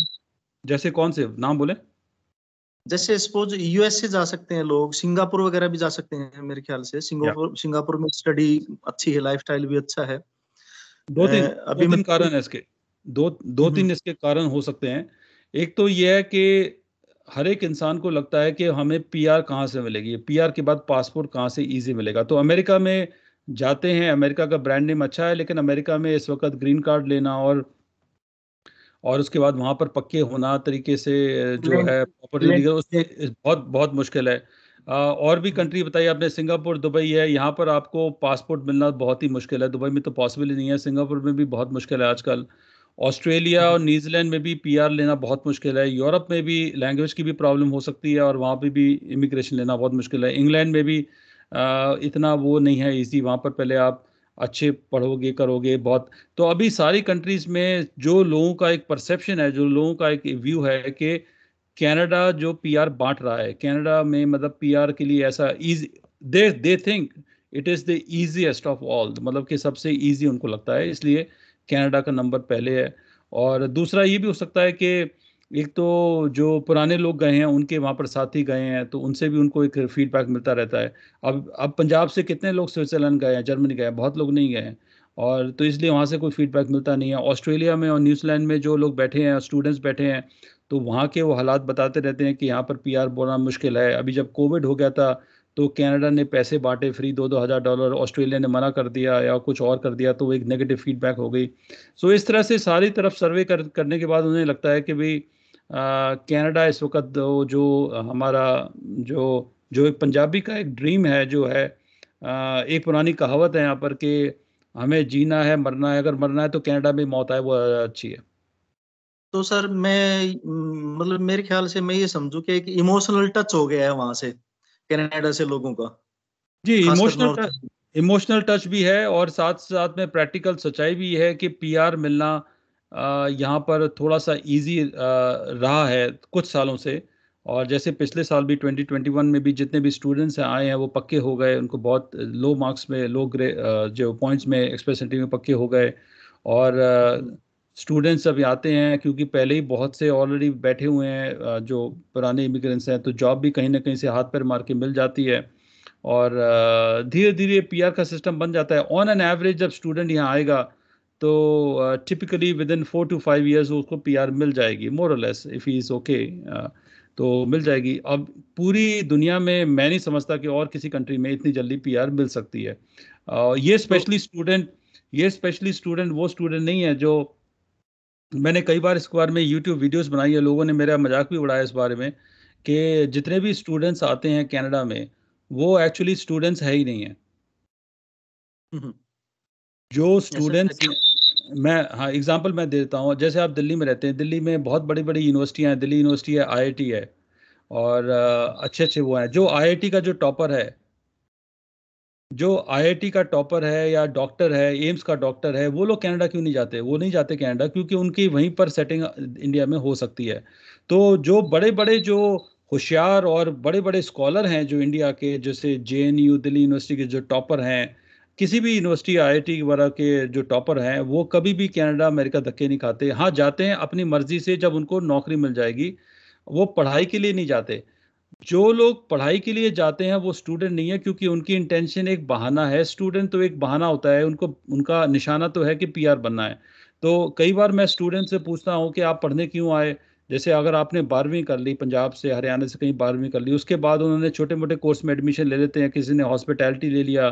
जैसे कौन से नाम बोले जैसे सपोज यूएसए जा सकते हैं लोग सिंगापुर वगैरह भी जा सकते हैं मेरे ख्याल से सिंगापुर सिंगापुर में स्टडी अच्छी है लाइफ भी अच्छा है दो तीन अभी दो तीन कारण है इसके दो दो हम्म। तीन इसके कारण हो सकते हैं एक तो यह है कि हर एक इंसान को लगता है कि हमें पीआर कहाँ से मिलेगी पीआर के बाद पासपोर्ट कहाँ से इजी मिलेगा तो अमेरिका में जाते हैं अमेरिका का ब्रांड नेम अच्छा है लेकिन अमेरिका में इस वक्त ग्रीन कार्ड लेना और और उसके बाद वहाँ पर पक्के होना तरीके से जो है प्रॉपर्टी लीगल उसमें बहुत बहुत मुश्किल है और भी कंट्री बताइए आपने सिंगापुर दुबई है यहाँ पर आपको पासपोर्ट मिलना बहुत ही मुश्किल है दुबई में तो पॉसिबल ही नहीं है सिंगापुर में भी बहुत मुश्किल है आजकल ऑस्ट्रेलिया और हम्म। न्यूजीलैंड में भी पीआर लेना बहुत मुश्किल है यूरोप में भी लैंग्वेज की भी प्रॉब्लम हो सकती है और वहाँ पे भी इमिग्रेशन लेना बहुत मुश्किल है इंग्लैंड में भी इतना वो नहीं है ईजी वहाँ पर पहले आप अच्छे पढ़ोगे करोगे बहुत तो अभी सारी कंट्रीज में जो लोगों का एक परसेप्शन है जो लोगों का एक व्यू है कि कनाडा जो पीआर बांट रहा है कनाडा में मतलब पीआर के लिए ऐसा easy they they think it is the easiest of all मतलब कि सबसे ईजी उनको लगता है इसलिए कनाडा का नंबर पहले है और दूसरा ये भी हो सकता है कि एक तो जो पुराने लोग गए हैं उनके वहाँ पर साथी गए हैं तो उनसे भी उनको एक फीडबैक मिलता रहता है अब अब पंजाब से कितने लोग स्विट्ज़रलैंड गए हैं जर्मनी गए हैं बहुत लोग नहीं गए हैं और तो इसलिए वहाँ से कोई फीडबैक मिलता नहीं है ऑस्ट्रेलिया में और न्यूजीलैंड में जो लोग बैठे हैं स्टूडेंट्स बैठे हैं तो वहाँ के वो हालात बताते रहते हैं कि यहाँ पर पी आर बोलना मुश्किल है अभी जब कोविड हो गया था तो कनाडा ने पैसे बांटे फ्री दो दो हज़ार डॉलर ऑस्ट्रेलिया ने मना कर दिया या कुछ और कर दिया तो एक नेगेटिव फीडबैक हो गई सो so, इस तरह से सारी तरफ सर्वे कर करने के बाद उन्हें लगता है कि भाई कनाडा इस वक्त वो जो हमारा जो जो एक पंजाबी का एक ड्रीम है जो है आ, एक पुरानी कहावत है यहाँ पर कि हमें जीना है मरना है अगर मरना है तो कनाडा में मौत आए वो अच्छी है तो सर मैं मतलब मेरे ख्याल से मैं ये समझू कि एक इमोशनल टच हो गया है वहां से कनाडा से लोगों का जी इमोशनल इमोशनल टच भी है और साथ साथ में प्रैक्टिकल सच्चाई भी है कि पीआर मिलना यहाँ पर थोड़ा सा इजी रहा है कुछ सालों से और जैसे पिछले साल भी 2021 में भी जितने भी स्टूडेंट्स आए हैं वो पक्के हो गए उनको बहुत लो मार्क्स में लो ग्रे जो पॉइंट्स में एक्सप्रेस में पक्के हो गए और स्टूडेंट्स अभी आते हैं क्योंकि पहले ही बहुत से ऑलरेडी बैठे हुए हैं जो पुराने इमिग्रेंट्स हैं तो जॉब भी कहीं ना कहीं से हाथ पैर मार के मिल जाती है और धीरे धीरे पीआर का सिस्टम बन जाता है ऑन एन एवरेज जब स्टूडेंट यहाँ आएगा तो typically within four to five years उसको पी आर मिल जाएगी more less if he is okay तो मिल जाएगी अब पूरी दुनिया में मैं नहीं समझता कि और किसी कंट्री में इतनी जल्दी पी आर मिल सकती है uh, ये स्पेशली तो स्टूडेंट ये स्पेशली स्टूडेंट वो स्टूडेंट नहीं है जो मैंने कई बार इस बारे में यूट्यूब वीडियोज बनाई है लोगों ने मेरा मजाक भी उड़ाया इस बारे में कि जितने भी स्टूडेंट्स आते हैं कैनेडा में वो एक्चुअली स्टूडेंट्स है ही नहीं है हम्म। जो स्टूडेंट्स मैं हाँ एग्जाम्पल मैं देता हूँ जैसे आप दिल्ली में रहते हैं दिल्ली में बहुत बड़ी बड़ी यूनिवर्सिटियाँ हैं दिल्ली यूनिवर्सिटी है आई है और अच्छे अच्छे वो हैं जो आई का जो टॉपर है जो आईआईटी का टॉपर है या डॉक्टर है एम्स का डॉक्टर है वो लोग कनाडा क्यों नहीं जाते वो नहीं जाते कनाडा क्योंकि उनकी वहीं पर सेटिंग इंडिया में हो सकती है तो जो बड़े बड़े जो होशियार और बड़े बड़े स्कॉलर हैं जो इंडिया के जैसे जे दिल्ली यूनिवर्सिटी के जो टॉपर हैं किसी भी यूनिवर्सिटी आईआईटी वगैरह के जो टॉपर हैं वो कभी भी कनाडा अमेरिका धक्के नहीं खाते हाँ जाते हैं अपनी मर्जी से जब उनको नौकरी मिल जाएगी वो पढ़ाई के लिए नहीं जाते जो लोग पढ़ाई के लिए जाते हैं वो स्टूडेंट नहीं है क्योंकि उनकी इंटेंशन एक बहाना है स्टूडेंट तो एक बहाना होता है उनको उनका निशाना तो है कि पीआर बनना है तो कई बार मैं स्टूडेंट से पूछता हूँ कि आप पढ़ने क्यों आए जैसे अगर आपने बारहवीं कर ली पंजाब से हरियाणा से कहीं बारहवीं कर ली उसके बाद उन्होंने छोटे मोटे कोर्स में एडमिशन ले लेते हैं किसी ने हॉस्पिटैलिटी ले लिया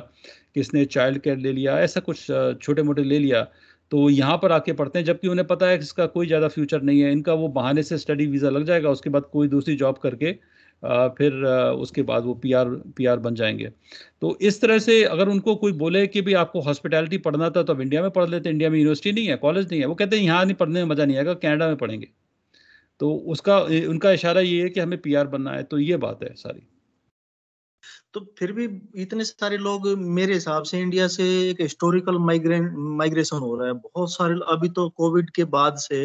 किसने चाइल्ड केयर ले लिया ऐसा कुछ छोटे मोटे ले लिया तो यहाँ पर आके पढ़ते हैं जबकि उन्हें पता है कि इसका कोई ज़्यादा फ्यूचर नहीं है इनका वो बहाने से स्टडी वीज़ा लग जाएगा उसके बाद कोई दूसरी जॉब करके फिर उसके बाद वो पीआर पीआर बन जाएंगे तो इस तरह से अगर उनको कोई बोले कि भाई आपको हॉस्पिटैलिटी पढ़ना था तो अब इंडिया में पढ़ लेते इंडिया में यूनिवर्सिटी नहीं है कॉलेज नहीं है वो कहते हैं यहाँ नहीं पढ़ने में मज़ा नहीं आएगा कैनेडा में पढ़ेंगे तो उसका उनका इशारा ये है कि हमें पीआर बनना है तो ये बात है सारी तो फिर भी इतने सारे लोग मेरे हिसाब से इंडिया से एक हिस्टोरिकल माइग्रेन माइग्रेशन हो रहा है बहुत सारे अभी तो कोविड के बाद से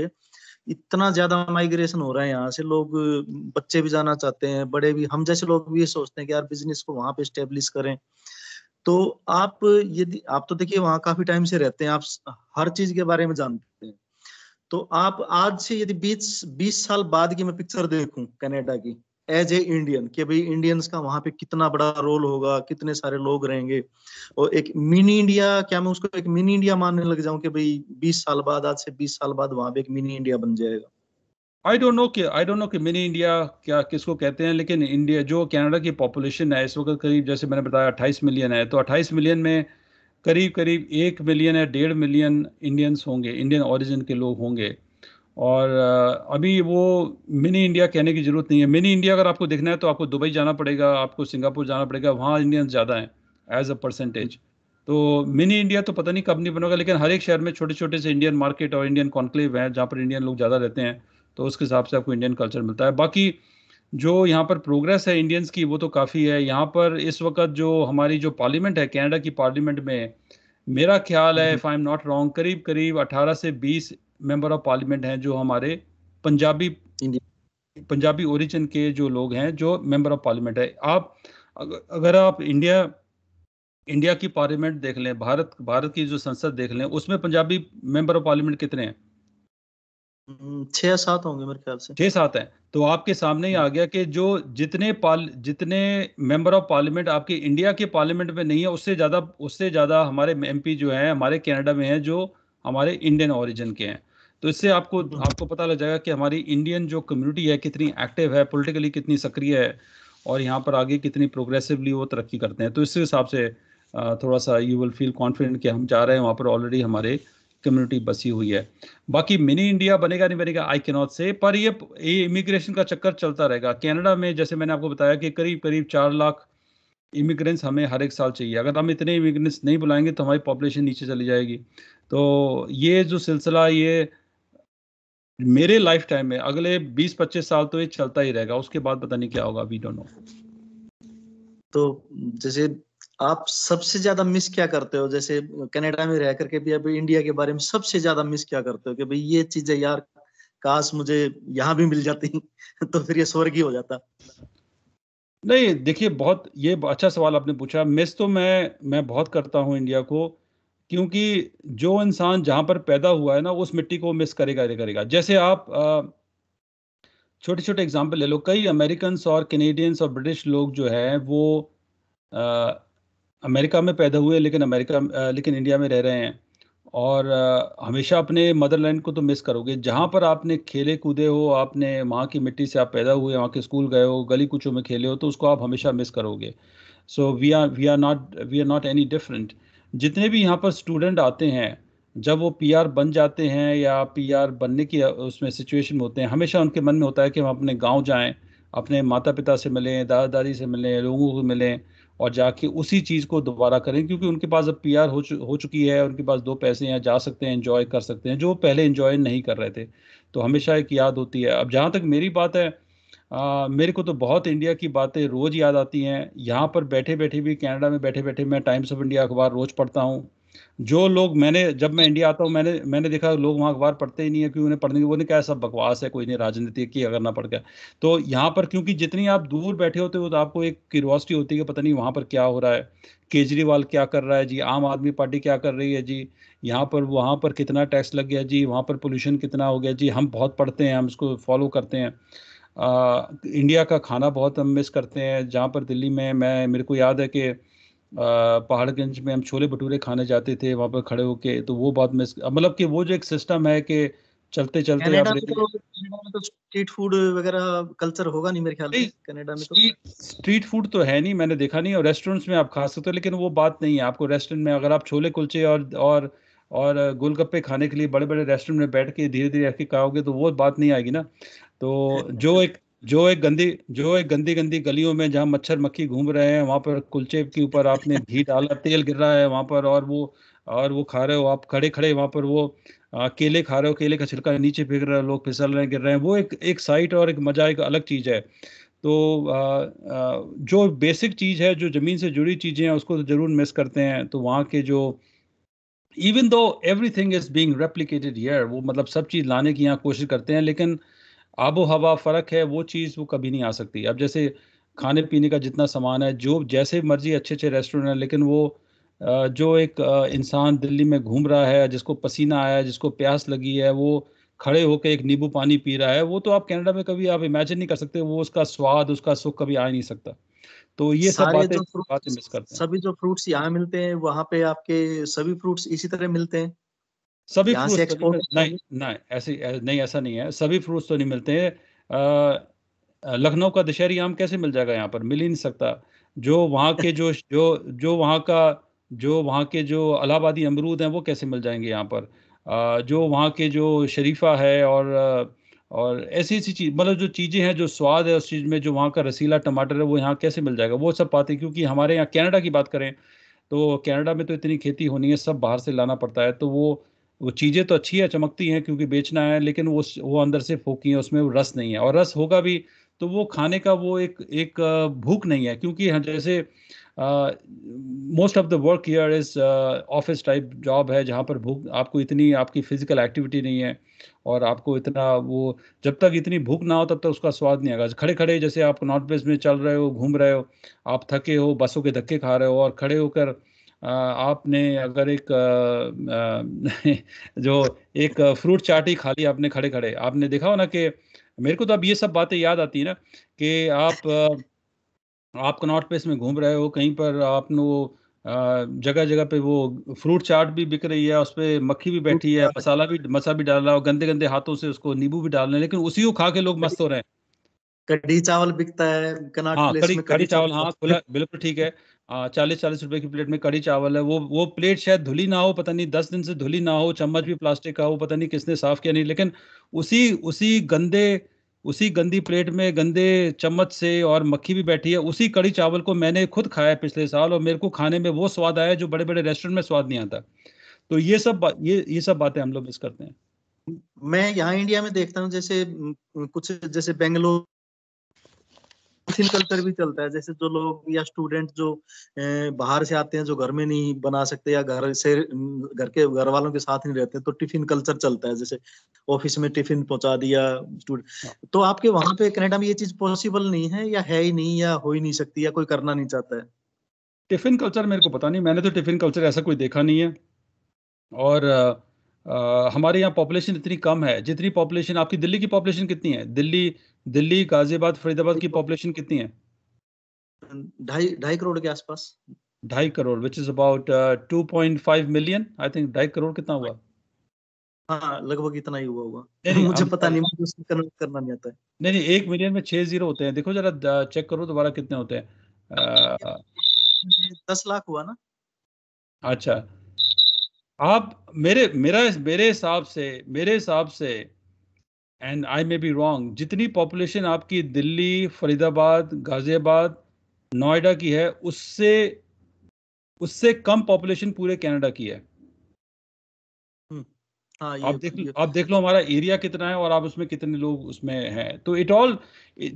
इतना ज्यादा माइग्रेशन हो रहा है यहाँ से लोग बच्चे भी जाना चाहते हैं बड़े भी हम जैसे लोग भी ये सोचते हैं कि यार बिजनेस को वहां पे स्टेब्लिश करें तो आप यदि आप तो देखिए वहां काफी टाइम से रहते हैं आप हर चीज के बारे में जानते हैं तो आप आज से यदि बीस बीस साल बाद की मैं पिक्चर देखूं कनाडा की एज ए इंडियन कि भाई इंडियंस का वहां पे कितना बड़ा रोल होगा कितने सारे लोग रहेंगे और एक मिनी इंडिया क्या मैं उसको एक मिनी इंडिया मानने लग जाऊं कि भाई 20 साल बाद आज से 20 साल बाद वहां पे एक मिनी इंडिया बन जाएगा आई डोंट नो कि आई डोंट नो कि मिनी इंडिया क्या किसको कहते हैं लेकिन इंडिया जो कनाडा की पॉपुलेशन है इस वक्त करीब जैसे मैंने बताया 28 मिलियन है तो 28 मिलियन में करीब करीब एक मिलियन या डेढ़ मिलियन इंडियंस होंगे इंडियन ओरिजिन के लोग होंगे और अभी वो मिनी इंडिया कहने की ज़रूरत नहीं है मिनी इंडिया अगर आपको देखना है तो आपको दुबई जाना पड़ेगा आपको सिंगापुर जाना पड़ेगा वहाँ इंडियंस ज़्यादा हैं एज अ परसेंटेज तो मिनी इंडिया तो पता नहीं कब नहीं बनेगा लेकिन हर एक शहर में छोटे छोटे से इंडियन मार्केट और इंडियन कॉन्क्लेव हैं जहाँ पर इंडियन लोग ज़्यादा रहते हैं तो उसके हिसाब से आपको इंडियन कल्चर मिलता है बाकी जो यहाँ पर प्रोग्रेस है इंडियंस की वो तो काफ़ी है यहाँ पर इस वक्त जो हमारी जो पार्लियामेंट है कनाडा की पार्लियामेंट में मेरा ख्याल है if I am not wrong करीब करीब 18 से 20 मेंबर ऑफ पार्लियामेंट हैं जो हमारे पंजाबी पंजाबी ओरिजिन के जो लोग हैं जो मेंबर ऑफ पार्लियामेंट है आप अगर आप इंडिया इंडिया की पार्लियामेंट देख लें भारत भारत की जो संसद देख लें उसमें पंजाबी मेंबर ऑफ पार्लियामेंट कितने हैं हम्म, छह सात होंगे मेरे ख्याल से सात हैं तो आपके सामने ही आ गया कि जो जितने पाल जितने मेंबर ऑफ पार्लियामेंट आपके इंडिया के पार्लियामेंट में नहीं है उससे ज़्यादा उससे ज़्यादा हमारे एमपी जो है हमारे कनाडा में है जो हमारे इंडियन ओरिजिन के हैं तो इससे आपको हम्म। आपको पता लग जाएगा कि हमारी इंडियन जो कम्युनिटी है कितनी एक्टिव है पोलिटिकली कितनी सक्रिय है और यहाँ पर आगे कितनी प्रोग्रेसिवली वो तरक्की करते हैं तो इस हिसाब से थोड़ा सा यू विल फील कॉन्फिडेंट कि हम जा रहे हैं वहाँ पर ऑलरेडी हमारे कम्युनिटी बसी हुई है बाकी मिनी इंडिया बनेगा नहीं बनेगा आई के नॉट से पर ये ये इमिग्रेशन का चक्कर चलता रहेगा कनाडा में जैसे मैंने आपको बताया कि करीब करीब चार लाख इमिग्रेंट्स हमें हर एक साल चाहिए अगर हम इतने इमिग्रेंट्स नहीं बुलाएंगे तो हमारी पॉपुलेशन नीचे चली जाएगी तो ये जो सिलसिला ये मेरे लाइफ टाइम में अगले 20-25 साल तो ये चलता ही रहेगा उसके बाद पता नहीं क्या होगा वी डोंट नो तो जैसे आप सबसे ज्यादा मिस क्या करते हो जैसे कनाडा में रह करके भी अभी इंडिया के बारे में सबसे ज्यादा मिस क्या करते हो कि भाई ये चीजें यार काश मुझे यहाँ भी मिल जाती [LAUGHS] तो फिर ये स्वर्ग ही हो जाता नहीं देखिए बहुत ये अच्छा सवाल आपने पूछा मिस तो मैं मैं बहुत करता हूँ इंडिया को क्योंकि जो इंसान जहां पर पैदा हुआ है ना उस मिट्टी को मिस करेगा करेगा जैसे आप छोटे छोटे एग्जाम्पल ले लो कई अमेरिकन और कैनेडियंस और ब्रिटिश लोग जो है वो आ, अमेरिका में पैदा हुए लेकिन अमेरिका लेकिन इंडिया में रह रहे हैं और हमेशा अपने मदरलैंड को तो मिस करोगे जहाँ पर आपने खेले कूदे हो आपने वहाँ की मिट्टी से आप पैदा हुए वहाँ के स्कूल गए हो गली कुचों में खेले हो तो उसको आप हमेशा मिस करोगे so we are we are not we are not any different जितने भी यहाँ पर स्टूडेंट आते हैं जब वो पी बन जाते हैं या पी बनने की उसमें सिचुएशन में होते हैं हमेशा उनके मन में होता है कि हम अपने गाँव जाएँ अपने माता पिता से मिलें दादा दादी से मिलें लोगों को मिलें और जाके उसी चीज़ को दोबारा करें क्योंकि उनके पास अब पी हो चु, हो चुकी है उनके पास दो पैसे हैं जा सकते हैं इन्जॉय कर सकते हैं जो पहले इन्जॉय नहीं कर रहे थे तो हमेशा एक याद होती है अब जहाँ तक मेरी बात है आ, मेरे को तो बहुत इंडिया की बातें रोज़ याद आती हैं यहाँ पर बैठे बैठे भी कनाडा में बैठे बैठे मैं टाइम्स ऑफ इंडिया अखबार रोज़ पढ़ता हूँ जो लोग मैंने जब मैं इंडिया आता हूँ मैंने मैंने देखा लोग वहाँ अखबार पढ़ते ही नहीं है क्योंकि उन्हें पढ़ने की वो नहीं क्या सब बकवास है कोई नहीं राजनीति की अगर ना पढ़ गया तो यहाँ पर क्योंकि जितनी आप दूर बैठे होते हो तो आपको एक क्यूरोसिटी होती है कि पता नहीं वहाँ पर क्या हो रहा है केजरीवाल क्या कर रहा है जी आम आदमी पार्टी क्या कर रही है जी यहाँ पर वहाँ पर कितना टैक्स लग गया जी वहाँ पर पोल्यूशन कितना हो गया जी हम बहुत पढ़ते हैं हम इसको फॉलो करते हैं आ, इंडिया का खाना बहुत हम मिस करते हैं जहाँ पर दिल्ली में मैं मेरे को याद है कि पहाड़गंज में हम छोले भटूरे खाने जाते थे वहां पर खड़े होके तो वो बात में मतलब कि वो जो एक सिस्टम है कि चलते चलते तो, कनाडा में तो स्ट्रीट फूड वगैरह कल्चर होगा नहीं मेरे ख्याल में कनाडा में तो स्ट्रीट फूड तो है नहीं मैंने देखा नहीं और रेस्टोरेंट्स में आप खा सकते हो लेकिन वो बात नहीं है आपको रेस्टोरेंट में अगर आप छोले कुलचे और और और गोलगप्पे खाने के लिए बड़े बड़े रेस्टोरेंट में बैठ के धीरे धीरे आके खाओगे तो वो बात नहीं आएगी ना तो [LAUGHS] जो एक जो एक गंदी जो एक गंदी गंदी गलियों में जहाँ मच्छर मक्खी घूम रहे हैं वहाँ पर कुलचे के ऊपर आपने [LAUGHS] घी डाला तेल गिर रहा है वहाँ पर और वो और वो खा रहे हो आप खड़े खड़े वहाँ पर वो आ, केले खा रहे हो केले का छिलका नीचे फेंक रहे हो लोग फिसल रहे हैं गिर रहे हैं वो एक एक साइट और एक मजा एक अलग चीज़ है तो आ, आ, जो बेसिक चीज़ है जो ज़मीन से जुड़ी चीज़ें हैं उसको तो ज़रूर मिस करते हैं तो वहाँ के जो even though everything is being replicated here वो मतलब सब चीज़ लाने की यहाँ कोशिश करते हैं लेकिन आबो हवा फ़र्क है वो चीज़ वो कभी नहीं आ सकती अब जैसे खाने पीने का जितना सामान है जो जैसे मर्जी अच्छे अच्छे रेस्टोरेंट हैं लेकिन वो जो एक इंसान दिल्ली में घूम रहा है जिसको पसीना आया है जिसको प्यास लगी है वो खड़े होकर एक नींबू पानी पी रहा है वो तो आप कनाडा में कभी आप इमेजिन नहीं कर सकते वो उसका स्वाद उसका सुख कभी आ ही नहीं सकता तो ये सब बातें बातें मिस करते हैं सभी जो फ्रूट्स यहाँ मिलते हैं वहाँ पे आपके सभी फ्रूट्स इसी तरह मिलते हैं सभी फ्रूट्स तो नहीं नहीं ऐसी नहीं ऐसा नहीं है सभी फ्रूट्स तो नहीं मिलते हैं लखनऊ का दशहरी आम कैसे मिल जाएगा यहाँ पर मिल ही नहीं सकता जो वहाँ के जो [LAUGHS] जो जो वहाँ का जो वहाँ के जो अलाहाबादी अमरूद हैं वो कैसे मिल जाएंगे यहाँ पर आ, जो वहाँ के जो शरीफा है और और ऐसी ऐसी चीज मतलब जो चीज़ें हैं जो स्वाद है उस चीज़ में जो वहाँ का रसीला टमाटर है वो यहाँ कैसे मिल जाएगा वो सब पाते क्योंकि हमारे यहाँ कैनेडा की बात करें तो कैनेडा में तो इतनी खेती होनी है सब बाहर से लाना पड़ता है तो वो वो चीज़ें तो अच्छी है चमकती हैं क्योंकि बेचना है लेकिन वो वो अंदर से फोकी है उसमें वो रस नहीं है और रस होगा भी तो वो खाने का वो एक एक भूख नहीं है क्योंकि हाँ, जैसे most of the work here is office type job है जहाँ पर भूख आपको इतनी आपकी फिजिकल एक्टिविटी नहीं है और आपको इतना वो जब तक इतनी भूख ना हो तब तक उसका स्वाद नहीं आएगा खड़े खड़े जैसे आप नॉर्थ वेस्ट में चल रहे हो घूम रहे हो आप थके हो बसों के धक्के खा रहे हो और खड़े होकर आपने अगर एक [LAUGHS] जो एक फ्रूट चाट ही खा ली आपने खड़े खड़े आपने देखा हो ना कि मेरे को तो अब ये सब बातें याद आती है ना कि आप आप कनॉट प्लेस में घूम रहे हो कहीं पर आपने वो जगह जगह पे वो फ्रूट चाट भी बिक रही है उस पर मक्खी भी बैठी है मसाला भी मसा भी डाल रहा हो गंदे गंदे हाथों से उसको नींबू भी डाल रहे हैं लेकिन उसी को खा के लोग मस्त हो रहे हैं कढ़ी चावल बिकता है हाँ, प्लेस कड़ी, में कढ़ी चावल हाँ बिल्कुल ठीक है चालीस चालीस रुपए की प्लेट में कड़ी चावल है वो वो प्लेट शायद धुली ना हो पता नहीं दस दिन से धुली ना हो चम्मच भी प्लास्टिक का हो पता नहीं किसने साफ किया नहीं लेकिन उसी उसी गंदे उसी गंदी प्लेट में गंदे चम्मच से और मक्खी भी बैठी है उसी कड़ी चावल को मैंने खुद खाया पिछले साल और मेरे को खाने में वो स्वाद आया जो बड़े बड़े रेस्टोरेंट में स्वाद नहीं आता तो ये सब ये ये सब बातें हम लोग मिस करते हैं मैं यहाँ इंडिया में देखता हूँ जैसे कुछ जैसे बेंगलोर टिफिन कल्चर भी चलता है जैसे जो लोग या स्टूडेंट जो बाहर से आते हैं जो घर में नहीं बना सकते या घर से घर के घर वालों के साथ नहीं रहते तो टिफिन कल्चर चलता है जैसे ऑफिस में टिफिन पहुंचा दिया स्टूडेंट तो आपके वहां पे कनाडा में ये चीज पॉसिबल नहीं है या है ही नहीं या हो ही नहीं सकती या कोई करना नहीं चाहता है टिफिन कल्चर मेरे को पता नहीं मैंने तो टिफिन कल्चर ऐसा कोई देखा नहीं है और आ, हमारे यहाँ पॉपुलेशन इतनी कम है जितनी पॉपुलेशन आपकी दिल्ली की पॉपुलेशन कितनी है दिल्ली दिल्ली गाजियाबाद फरीदाबाद की पॉपुलेशन कितनी है ढाई ढाई करोड़ के आसपास ढाई crore which is about two point five million I think ढाई करोड़ कितना हुआ हाँ लगभग इतना ही हुआ होगा मुझे पता नहीं मुझे कन्वर्ट करना नहीं आता है नहीं नहीं एक मिलियन में छह जीरो होते हैं देखो जरा चेक करो दोबारा कितने होते हैं दस लाख हुआ ना अच्छा आप मेरे मेरा मेरे हिसाब से मेरे हिसाब से and I may be wrong जितनी पॉपुलेशन आपकी दिल्ली फरीदाबाद गाजियाबाद नोएडा की है उससे उससे कम पॉपुलेशन पूरे कनाडा की है हाँ, आप देख आप देख लो हमारा एरिया कितना है और आप उसमें कितने लोग उसमें हैं तो इट ऑल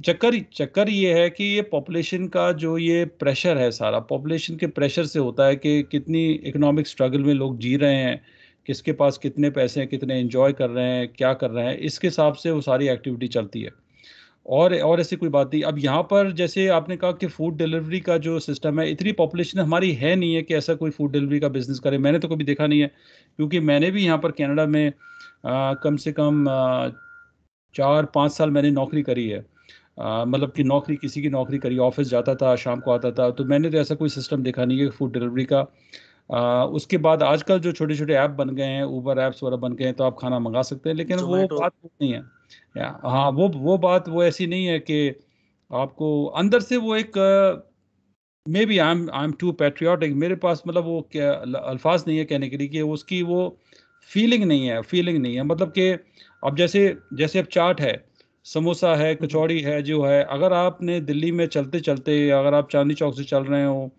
चक्कर चक्कर ये है कि ये पॉपुलेशन का जो ये प्रेशर है सारा पॉपुलेशन के प्रेशर से होता है कि कितनी इकोनॉमिक स्ट्रगल में लोग जी रहे हैं किसके पास कितने पैसे हैं कितने इंजॉय कर रहे हैं क्या कर रहे हैं इसके हिसाब से वो सारी एक्टिविटी चलती है और और ऐसी कोई बात नहीं अब यहाँ पर जैसे आपने कहा कि फूड डिलीवरी का जो सिस्टम है इतनी पॉपुलेशन हमारी है नहीं है कि ऐसा कोई फूड डिलीवरी का बिजनेस करे मैंने तो कभी देखा नहीं है क्योंकि मैंने भी यहाँ पर कनाडा में आ, कम से कम आ, चार पाँच साल मैंने नौकरी करी है मतलब कि नौकरी किसी की नौकरी करी ऑफिस जाता था शाम को आता था तो मैंने तो ऐसा कोई सिस्टम देखा नहीं है फूड डिलीवरी का आ, उसके बाद आजकल जो छोटे छोटे ऐप बन गए हैं ऊबर ऐप्स वगैरह बन गए हैं तो आप खाना मंगा सकते हैं लेकिन वो बात नहीं है हाँ वो वो बात वो ऐसी नहीं है कि आपको अंदर से वो एक maybe I am I am too patriotic मेरे पास मतलब वो क्या अल्फाज नहीं है कहने के लिए कि उसकी वो फीलिंग नहीं है फीलिंग नहीं है मतलब कि अब जैसे जैसे अब चाट है समोसा है हम्म। कचौड़ी है जो है अगर आपने दिल्ली में चलते चलते अगर आप चांदनी चौक से चल रहे हो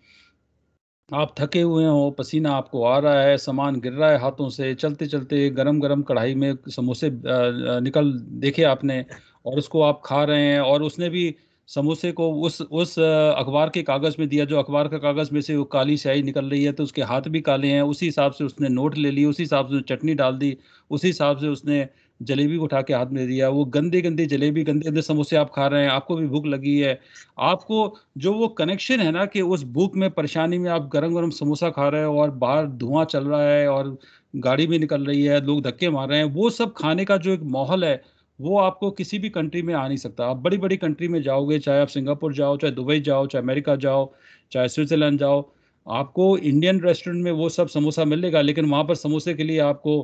आप थके हुए हो पसीना आपको आ रहा है सामान गिर रहा है हाथों से चलते चलते गरम गरम कढ़ाई में समोसे निकल देखे आपने और उसको आप खा रहे हैं और उसने भी समोसे को उस उस अखबार के कागज़ में दिया जो अखबार का कागज़ में से वो काली स्याही निकल रही है तो उसके हाथ भी काले हैं उसी हिसाब से उसने नोट ले ली उसी हिसाब से चटनी डाल दी उसी हिसाब से उसने जलेबी को उठा के हाथ में दिया वो गंदे गंदे जलेबी गंदे गंदे समोसे आप खा रहे हैं आपको भी भूख लगी है आपको जो वो कनेक्शन है ना कि उस भूख में परेशानी में आप गरम गरम समोसा खा रहे हो और बाहर धुआं चल रहा है और गाड़ी भी निकल रही है लोग धक्के मार रहे हैं वो सब खाने का जो एक माहौल है वो आपको किसी भी कंट्री में आ नहीं सकता आप बड़ी बड़ी कंट्री में जाओगे चाहे आप सिंगापुर जाओ चाहे दुबई जाओ चाहे अमेरिका जाओ चाहे स्विट्जरलैंड जाओ आपको इंडियन रेस्टोरेंट में वो सब समोसा मिलेगा लेकिन वहाँ पर समोसे के लिए आपको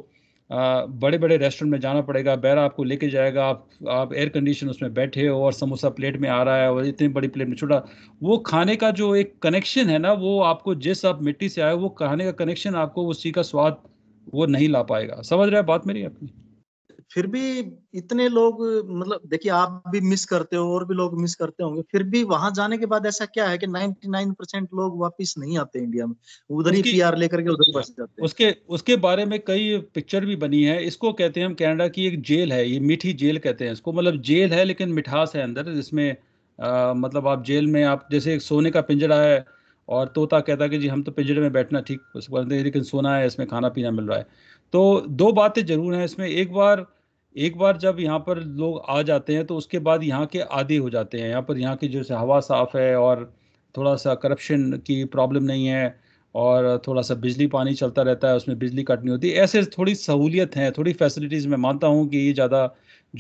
बड़े बड़े रेस्टोरेंट में जाना पड़ेगा बैरा आपको लेके जाएगा आप आप एयर कंडीशन उसमें बैठे हो और समोसा प्लेट में आ रहा है और इतनी बड़ी प्लेट में छोटा वो खाने का जो एक कनेक्शन है ना वो आपको जिस आप मिट्टी से आए वो खाने का कनेक्शन आपको उसी का स्वाद वो नहीं ला पाएगा समझ रहे हैं बात मेरी अपनी फिर भी इतने लोग मतलब देखिए आप भी मिस करते हो और भी लोग मिस करते होंगे फिर भी वहां जाने के बाद ऐसा क्या है कि 99 परसेंट लोग वापस नहीं आते इंडिया में उधर ही पीआर लेकर के उधर बस जाते हैं उसके उसके बारे में कई पिक्चर भी बनी है इसको कहते हैं हम कनाडा की एक जेल है ये मीठी जेल कहते हैं इसको मतलब जेल है लेकिन मिठास है अंदर जिसमें आ, मतलब आप जेल में आप जैसे एक सोने का पिंजरा है और तोता कहता है कि जी हम तो पिंजरे में बैठना ठीक लेकिन सोना है इसमें खाना पीना मिल रहा है तो दो बातें जरूर हैं इसमें एक बार एक बार जब यहाँ पर लोग आ जाते हैं तो उसके बाद यहाँ के आदि हो जाते हैं यहाँ पर यहाँ की जैसे हवा साफ़ है और थोड़ा सा करप्शन की प्रॉब्लम नहीं है और थोड़ा सा बिजली पानी चलता रहता है उसमें बिजली कट नहीं होती ऐसे थोड़ी सहूलियत हैं थोड़ी फैसिलिटीज़ मैं मानता हूँ कि ये ज़्यादा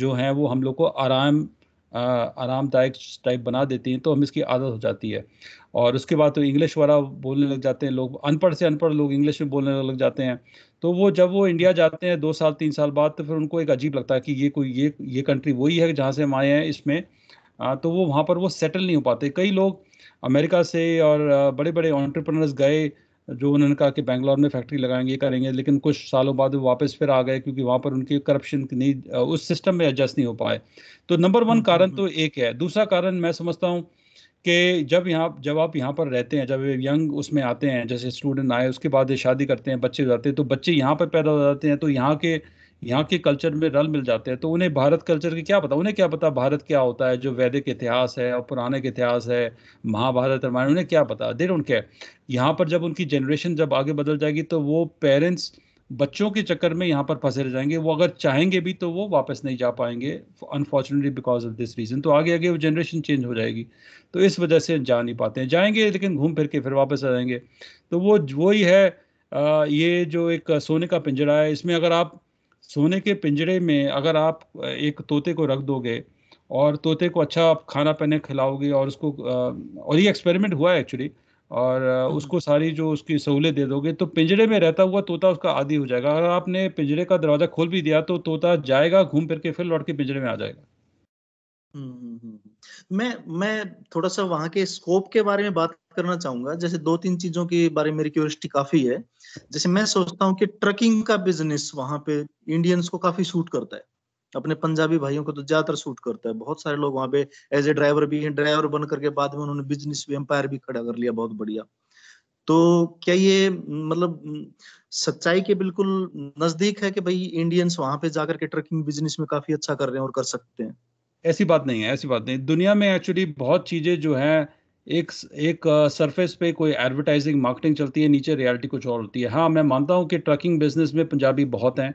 जो हैं वो हम लोग को आराम आरामदायक टाइप बना देती हैं तो हम इसकी आदत हो जाती है और उसके बाद तो इंग्लिश वाला बोलने लग जाते हैं लोग अनपढ़ से अनपढ़ लोग इंग्लिश में बोलने लग जाते हैं तो वो जब वो इंडिया जाते हैं दो साल तीन साल बाद तो फिर उनको एक अजीब लगता है कि ये कोई ये ये कंट्री वही है जहाँ से हम आए हैं इसमें तो वो वहाँ पर वो सेटल नहीं हो पाते कई लोग अमेरिका से और बड़े बड़े ऑन्टरप्रनर्स गए जो उन्होंने कहा कि बैंगलोर में फैक्ट्री लगाएंगे करेंगे लेकिन कुछ सालों बाद वो वापस फिर आ गए क्योंकि वहाँ पर उनकी करप्शन नहीं उस सिस्टम में एडजस्ट नहीं हो पाए तो नंबर वन हम्म, हम्म, कारण हम्म। तो एक है दूसरा कारण मैं समझता हूँ कि जब यहाँ जब आप यहाँ पर रहते हैं जब यंग उसमें आते हैं जैसे स्टूडेंट आए उसके बाद ये शादी करते हैं बच्चे हो जाते हैं तो बच्चे यहाँ पर पैदा हो जाते हैं तो यहाँ के यहाँ के कल्चर में रल मिल जाते हैं तो उन्हें भारत कल्चर की क्या पता उन्हें क्या पता भारत क्या होता है जो वैदिक इतिहास है और पुराने के इतिहास है महाभारत रामायण उन्हें क्या पता देर उनके यहाँ पर जब उनकी जनरेशन जब आगे बदल जाएगी तो वो पेरेंट्स बच्चों के चक्कर में यहाँ पर फंसे रह जाएंगे वो अगर चाहेंगे भी तो वो वापस नहीं जा पाएंगे unfortunately because of this reason तो आगे आगे वो जनरेशन चेंज हो जाएगी तो इस वजह से जा नहीं पाते हैं जाएंगे लेकिन घूम फिर के फिर वापस आ जाएंगे तो वो वही है आ, ये जो एक सोने का पिंजरा है इसमें अगर आप सोने के पिंजरे में अगर आप एक तोते को रख दोगे और तोते को अच्छा आप खाना पीने खिलाओगे और उसको और ये एक्सपेरिमेंट हुआ है एक्चुअली और हम्म। उसको सारी जो उसकी सहूलियत दे दोगे तो पिंजरे में रहता हुआ तोता उसका आदि हो जाएगा अगर आपने पिंजरे का दरवाजा खोल भी दिया तो तोता जाएगा घूम फिर के फिर लौट के पिंजरे में आ जाएगा हम्म, हम्म, मैं मैं थोड़ा सा वहाँ के स्कोप के बारे में बात करना चाहूंगा जैसे दो तीन चीजों के बारे में मेरी क्यूरियोसिटी काफी है जैसे मैं सोचता हूँ कि ट्रकिंग का बिजनेस वहाँ पे इंडियंस को काफी सूट करता है अपने पंजाबी भाइयों को तो ज्यादातर सूट करता है बहुत सारे लोग वहाँ पे एज ए ड्राइवर भी हैं ड्राइवर बन करके बाद में उन्होंने बिजनेस भी एम्पायर भी खड़ा कर लिया बहुत बढ़िया तो क्या ये मतलब सच्चाई के बिल्कुल नजदीक है कि भाई इंडियंस वहां पे जाकर के ट्रकिंग बिजनेस में काफी अच्छा कर रहे हैं और कर सकते हैं ऐसी बात नहीं है ऐसी बात नहीं दुनिया में एक्चुअली बहुत चीजें जो है एक एक सरफेस पे कोई एडवर्टाइजिंग मार्केटिंग चलती है नीचे रियलिटी कुछ और होती है हाँ मैं मानता हूँ कि ट्रकिंग बिजनेस में पंजाबी बहुत हैं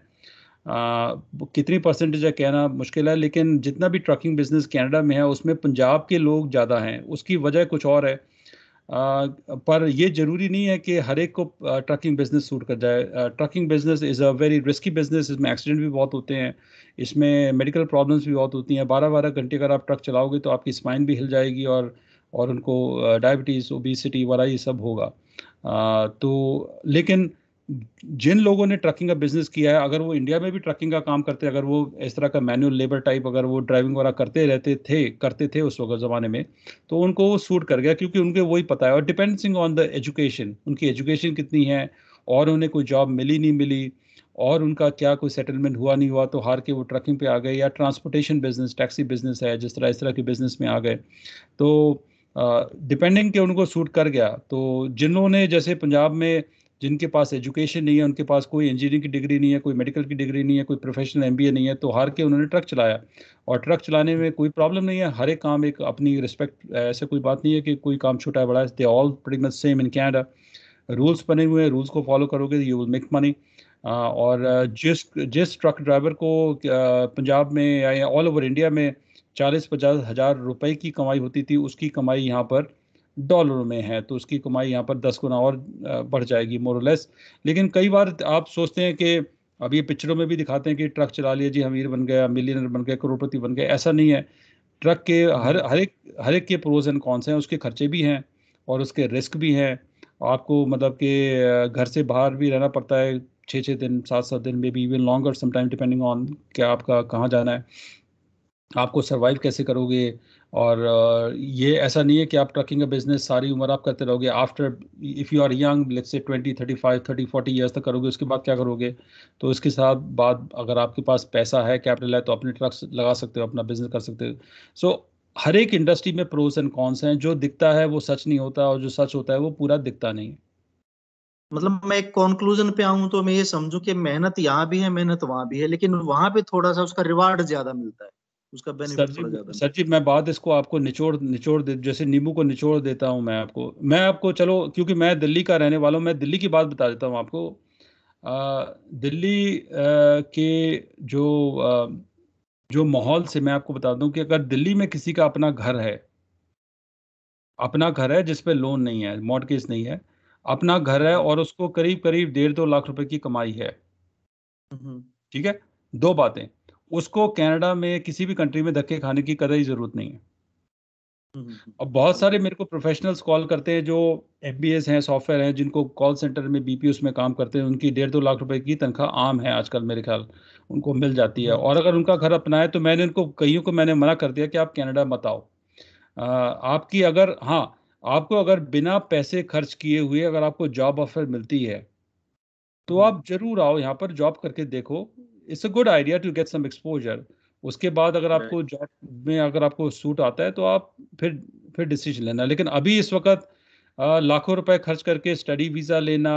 कितनी परसेंटेज है कहना मुश्किल है लेकिन जितना भी ट्रकिंग बिजनेस कनाडा में है उसमें पंजाब के लोग ज़्यादा हैं उसकी वजह कुछ और है आ, पर यह ज़रूरी नहीं है कि हर एक को ट्रकिंग बिजनेस सूट कर जाए trucking business is a very risky business इसमें एक्सीडेंट भी बहुत होते हैं इसमें मेडिकल प्रॉब्लम्स भी बहुत होती हैं बारह बारह घंटे अगर आप ट्रक चलाओगे तो आपकी स्पाइन भी हिल जाएगी और और उनको डायबिटीज़ ओबिसिटी वगैरह ये सब होगा आ, तो लेकिन जिन लोगों ने ट्रकिंग का बिजनेस किया है अगर वो इंडिया में भी ट्रकिंग का काम करते अगर वो इस तरह का मैनुअल लेबर टाइप अगर वो ड्राइविंग वगैरह करते रहते थे करते थे उस वक्त ज़माने में तो उनको वो सूट कर गया क्योंकि उनके वही पता है और डिपेंडिंग ऑन द एजुकेशन उनकी एजुकेशन कितनी है और उन्हें कोई जॉब मिली नहीं मिली और उनका क्या कोई सेटलमेंट हुआ नहीं हुआ तो हार के वो ट्रकिंग पे आ गए या ट्रांसपोर्टेशन बिजनेस टैक्सी बिजनेस है जिस तरह इस तरह के बिजनेस में आ गए तो डिपेंडिंग के उनको सूट कर गया तो जिन्होंने जैसे पंजाब में जिनके पास एजुकेशन नहीं है उनके पास कोई इंजीनियरिंग की डिग्री नहीं है कोई मेडिकल की डिग्री नहीं है कोई प्रोफेशनल एम नहीं है तो हार के उन्होंने ट्रक चलाया और ट्रक चलाने में कोई प्रॉब्लम नहीं है हर एक काम एक अपनी रिस्पेक्ट ऐसे कोई बात नहीं है कि कोई काम छोटा है बड़ा है they all much same in Canada rules बने हुए हैं रूल्स को फॉलो करोगे यू विल मेक मनी और जिस जिस ट्रक ड्राइवर को पंजाब में या ऑल ओवर इंडिया में चालीस पचास हज़ार रुपए की कमाई होती थी उसकी कमाई यहाँ पर डॉलरों में है तो उसकी कमाई यहाँ पर दस गुना और बढ़ जाएगी मोरलेस लेकिन कई बार आप सोचते हैं कि अभी पिक्चरों में भी दिखाते हैं कि ट्रक चला लिया जी अमीर बन गया मिलियनर बन गया करोड़पति बन गया ऐसा नहीं है ट्रक के हर हर एक हर एक के प्रोज एंड कॉन्स हैं उसके खर्चे भी हैं और उसके रिस्क भी हैं आपको मतलब कि घर से बाहर भी रहना पड़ता है छः छः दिन सात सात दिन में भी even longer sometime depending on क्या आपका कहाँ जाना है आपको सर्वाइव कैसे करोगे और ये ऐसा नहीं है कि आप ट्रकिंग का बिजनेस सारी उम्र आप करते रहोगे after if you are young let's say twenty thirty five thirty forty years तक करोगे उसके बाद क्या करोगे तो उसके साथ बाद अगर आपके पास पैसा है कैपिटल है तो अपने ट्रक्स लगा सकते हो अपना बिजनेस कर सकते हो सो so, हर एक इंडस्ट्री में प्रोस एंड कॉन्स हैं जो दिखता है वो सच नहीं होता और जो सच होता है वो पूरा दिखता नहीं है मतलब मैं एक कॉन्क्लूजन पे आऊं तो मैं ये समझूं कि मेहनत यहाँ भी है मेहनत वहां भी है लेकिन वहां पे थोड़ा सा उसका रिवार्ड ज्यादा मिलता है उसका बेनिफिट सर जी मैं बात इसको आपको निचोड़ निचोड़ दे जैसे नींबू को निचोड़ देता हूँ मैं आपको मैं आपको चलो क्योंकि मैं दिल्ली का रहने वाला हूँ मैं दिल्ली की बात बता देता हूँ आपको आ, दिल्ली आ, के जो आ, जो माहौल से मैं आपको बता दूं कि अगर दिल्ली में किसी का अपना घर है अपना घर है जिसपे लोन नहीं है मॉडकेस नहीं है अपना घर है और उसको करीब करीब डेढ़ दो लाख रुपए की कमाई है हम्म। ठीक है दो बातें उसको कनाडा में किसी भी कंट्री में धक्के खाने की कदर ही जरूरत नहीं है हम्म, हम्म, हम्म। अब बहुत सारे मेरे को प्रोफेशनल्स कॉल करते हैं जो एम हैं सॉफ्टवेयर हैं जिनको कॉल सेंटर में बी में काम करते हैं उनकी डेढ़ दो लाख रुपए की तनख्वाह आम है आजकल मेरे ख्याल उनको मिल जाती है और अगर उनका घर अपना है तो मैंने उनको कईयों को मैंने मना कर दिया कि आप कैनेडा मत आओ आपकी अगर हाँ आपको अगर बिना पैसे खर्च किए हुए अगर आपको जॉब ऑफर मिलती है तो आप जरूर आओ यहाँ पर जॉब करके देखो it's a good idea to get some exposure उसके बाद अगर आपको जॉब में अगर आपको सूट आता है तो आप फिर फिर डिसीजन लेना लेकिन अभी इस वक्त लाखों रुपए खर्च करके स्टडी वीज़ा लेना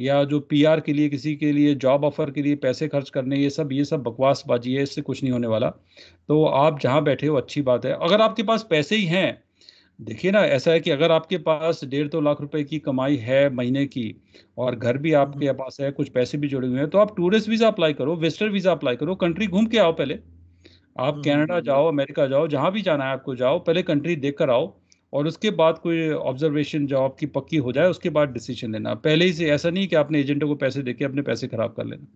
या जो पीआर के लिए किसी के लिए जॉब ऑफर के लिए पैसे खर्च करने ये सब ये सब बकवास बाजी है इससे कुछ नहीं होने वाला तो आप जहाँ बैठे हो अच्छी बात है अगर आपके पास पैसे ही हैं देखिए ना ऐसा है कि अगर आपके पास डेढ़ दो लाख रुपए की कमाई है महीने की और घर भी हम्म, आपके हम्म। पास है कुछ पैसे भी जुड़े हुए हैं तो आप टूरिस्ट वीज़ा अप्लाई करो वेस्टर्न वीज़ा अप्लाई करो कंट्री घूम के आओ पहले आप हम्म, कनाडा जाओ अमेरिका जाओ जहाँ भी जाना है आपको जाओ पहले कंट्री देख कर आओ और उसके बाद कोई ऑब्जर्वेशन जो आपकी पक्की हो जाए उसके बाद डिसीजन लेना पहले ही से ऐसा नहीं कि आपने एजेंटों को पैसे देके अपने पैसे खराब कर लेना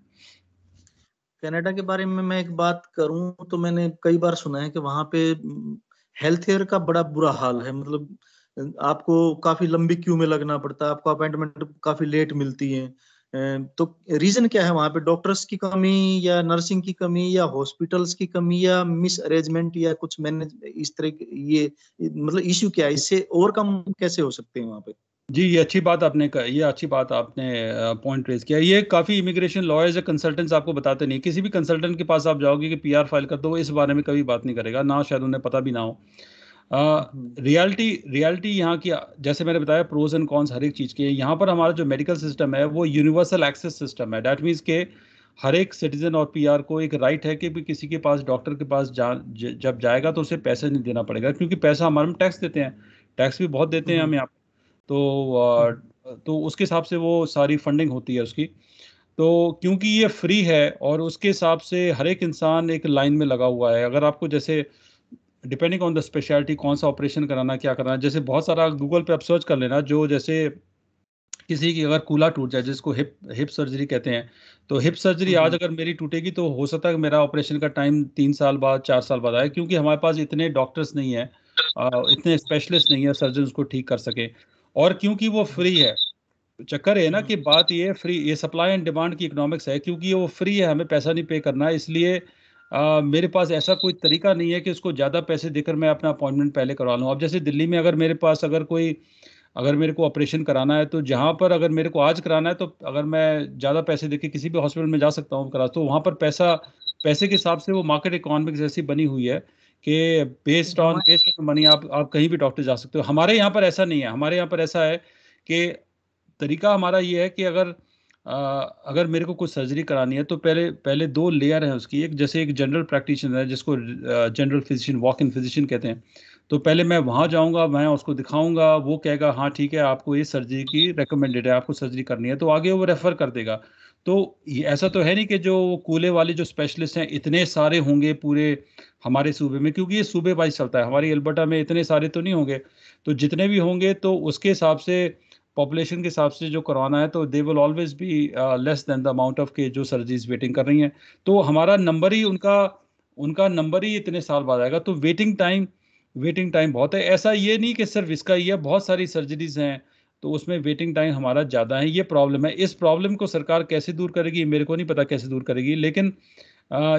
कनाडा के बारे में मैं एक बात करूं तो मैंने कई बार सुना है कि वहां पे हेल्थ केयर का बड़ा बुरा हाल है मतलब आपको काफी लंबी क्यू में लगना पड़ता है आपको अपॉइंटमेंट काफी लेट मिलती है अं, तो रीजन क्या है वहां पे डॉक्टर्स की कमी या नर्सिंग की कमी या हॉस्पिटल्स की कमी या मिस अरेंजमेंट या कुछ मैनेज इस तरह ये मतलब इश्यू क्या है इससे ओवरकम कैसे हो सकते हैं वहां पे जी ये अच्छी बात आपने कहा ये अच्छी बात आपने पॉइंट रेज किया ये काफ़ी इमिग्रेशन लॉयर्स या कंसल्टेंट्स आपको बताते नहीं किसी भी कंसल्टेंट के पास आप जाओगे कि पीआर फाइल कर दो इस बारे में कभी बात नहीं करेगा ना शायद उन्हें पता भी ना हो रियलिटी रियलिटी हम्म। यहाँ की जैसे मैंने बताया प्रोज एंड कॉन्स हर एक चीज़ के यहाँ पर हमारा जो मेडिकल सिस्टम है वो यूनिवर्सल एक्सेस सिस्टम है डैट मीन्स के हर एक सिटीजन और पीआर को एक राइट है कि भी किसी के पास डॉक्टर के पास जा ज, जब जाएगा तो उसे पैसे नहीं देना पड़ेगा क्योंकि पैसा हमारे हम टैक्स देते हैं टैक्स भी बहुत देते हैं हम्म। हम यहाँ तो तो उसके हिसाब से वो सारी फंडिंग होती है उसकी तो क्योंकि ये फ्री है और उसके हिसाब से हर एक इंसान एक लाइन में लगा हुआ है अगर आपको जैसे डिपेंडिंग ऑन द स्पेशलिटी कौन सा ऑपरेशन कराना क्या कराना जैसे बहुत सारा गूगल पे आप सर्च कर लेना जो जैसे किसी की अगर कूला टूट जाए जिसको हिप हिप सर्जरी कहते हैं तो हिप सर्जरी आज हम्म। अगर मेरी टूटेगी तो हो सकता है मेरा ऑपरेशन का टाइम तीन साल बाद चार साल बाद आए क्योंकि हमारे पास इतने डॉक्टर्स नहीं है इतने स्पेशलिस्ट नहीं है सर्जन उसको ठीक कर सके और क्योंकि वो फ्री हम्म। है तो चक्कर है ना कि हम्म। बात ये फ्री ये सप्लाई एंड डिमांड की इकोनॉमिक्स है क्योंकि वो फ्री है हमें पैसा नहीं पे करना है इसलिए आ, मेरे पास ऐसा कोई तरीका नहीं है कि उसको ज़्यादा पैसे देकर मैं अपना अपॉइंटमेंट पहले करवा लूँ अब जैसे दिल्ली में अगर मेरे पास अगर कोई अगर मेरे को ऑपरेशन कराना है तो जहाँ पर अगर मेरे को आज कराना है तो अगर मैं ज़्यादा पैसे दे किसी भी हॉस्पिटल में जा सकता हूँ करा तो वहाँ पर पैसा पैसे के हिसाब से वो मार्केट इकोनॉमिक्स जैसी बनी हुई है कि based on based on money आप आप कहीं भी डॉक्टर जा सकते हो हमारे यहाँ पर ऐसा नहीं है हमारे यहाँ पर ऐसा है कि तरीका हमारा ये है कि अगर आ, अगर मेरे को कुछ सर्जरी करानी है तो पहले पहले दो लेयर है उसकी एक जैसे एक जनरल प्रैक्टिशनर है जिसको general physician walk in physician कहते हैं तो पहले मैं वहाँ जाऊँगा मैं उसको दिखाऊंगा वो कहेगा हाँ ठीक है आपको ये सर्जरी की रिकमेंडेड है आपको सर्जरी करनी है तो आगे वो रेफर कर देगा तो ऐसा तो है नहीं कि जो कूले वाले जो स्पेशलिस्ट हैं इतने सारे होंगे पूरे हमारे सूबे में क्योंकि ये सूबे वाइज चलता है हमारी अल्बर्टा में इतने सारे तो नहीं होंगे तो जितने भी होंगे तो उसके हिसाब से पॉपुलेशन के हिसाब से जो करवाना है तो they will always be less than the amount of के जो सर्जरीज वेटिंग कर रही हैं तो हमारा नंबर ही उनका उनका नंबर ही इतने साल बाद आएगा तो वेटिंग टाइम वेटिंग टाइम बहुत है ऐसा ये नहीं कि सिर्फ इसका ही है बहुत सारी सर्जरीज हैं तो उसमें वेटिंग टाइम हमारा ज़्यादा है ये प्रॉब्लम है इस प्रॉब्लम को सरकार कैसे दूर करेगी मेरे को नहीं पता कैसे दूर करेगी लेकिन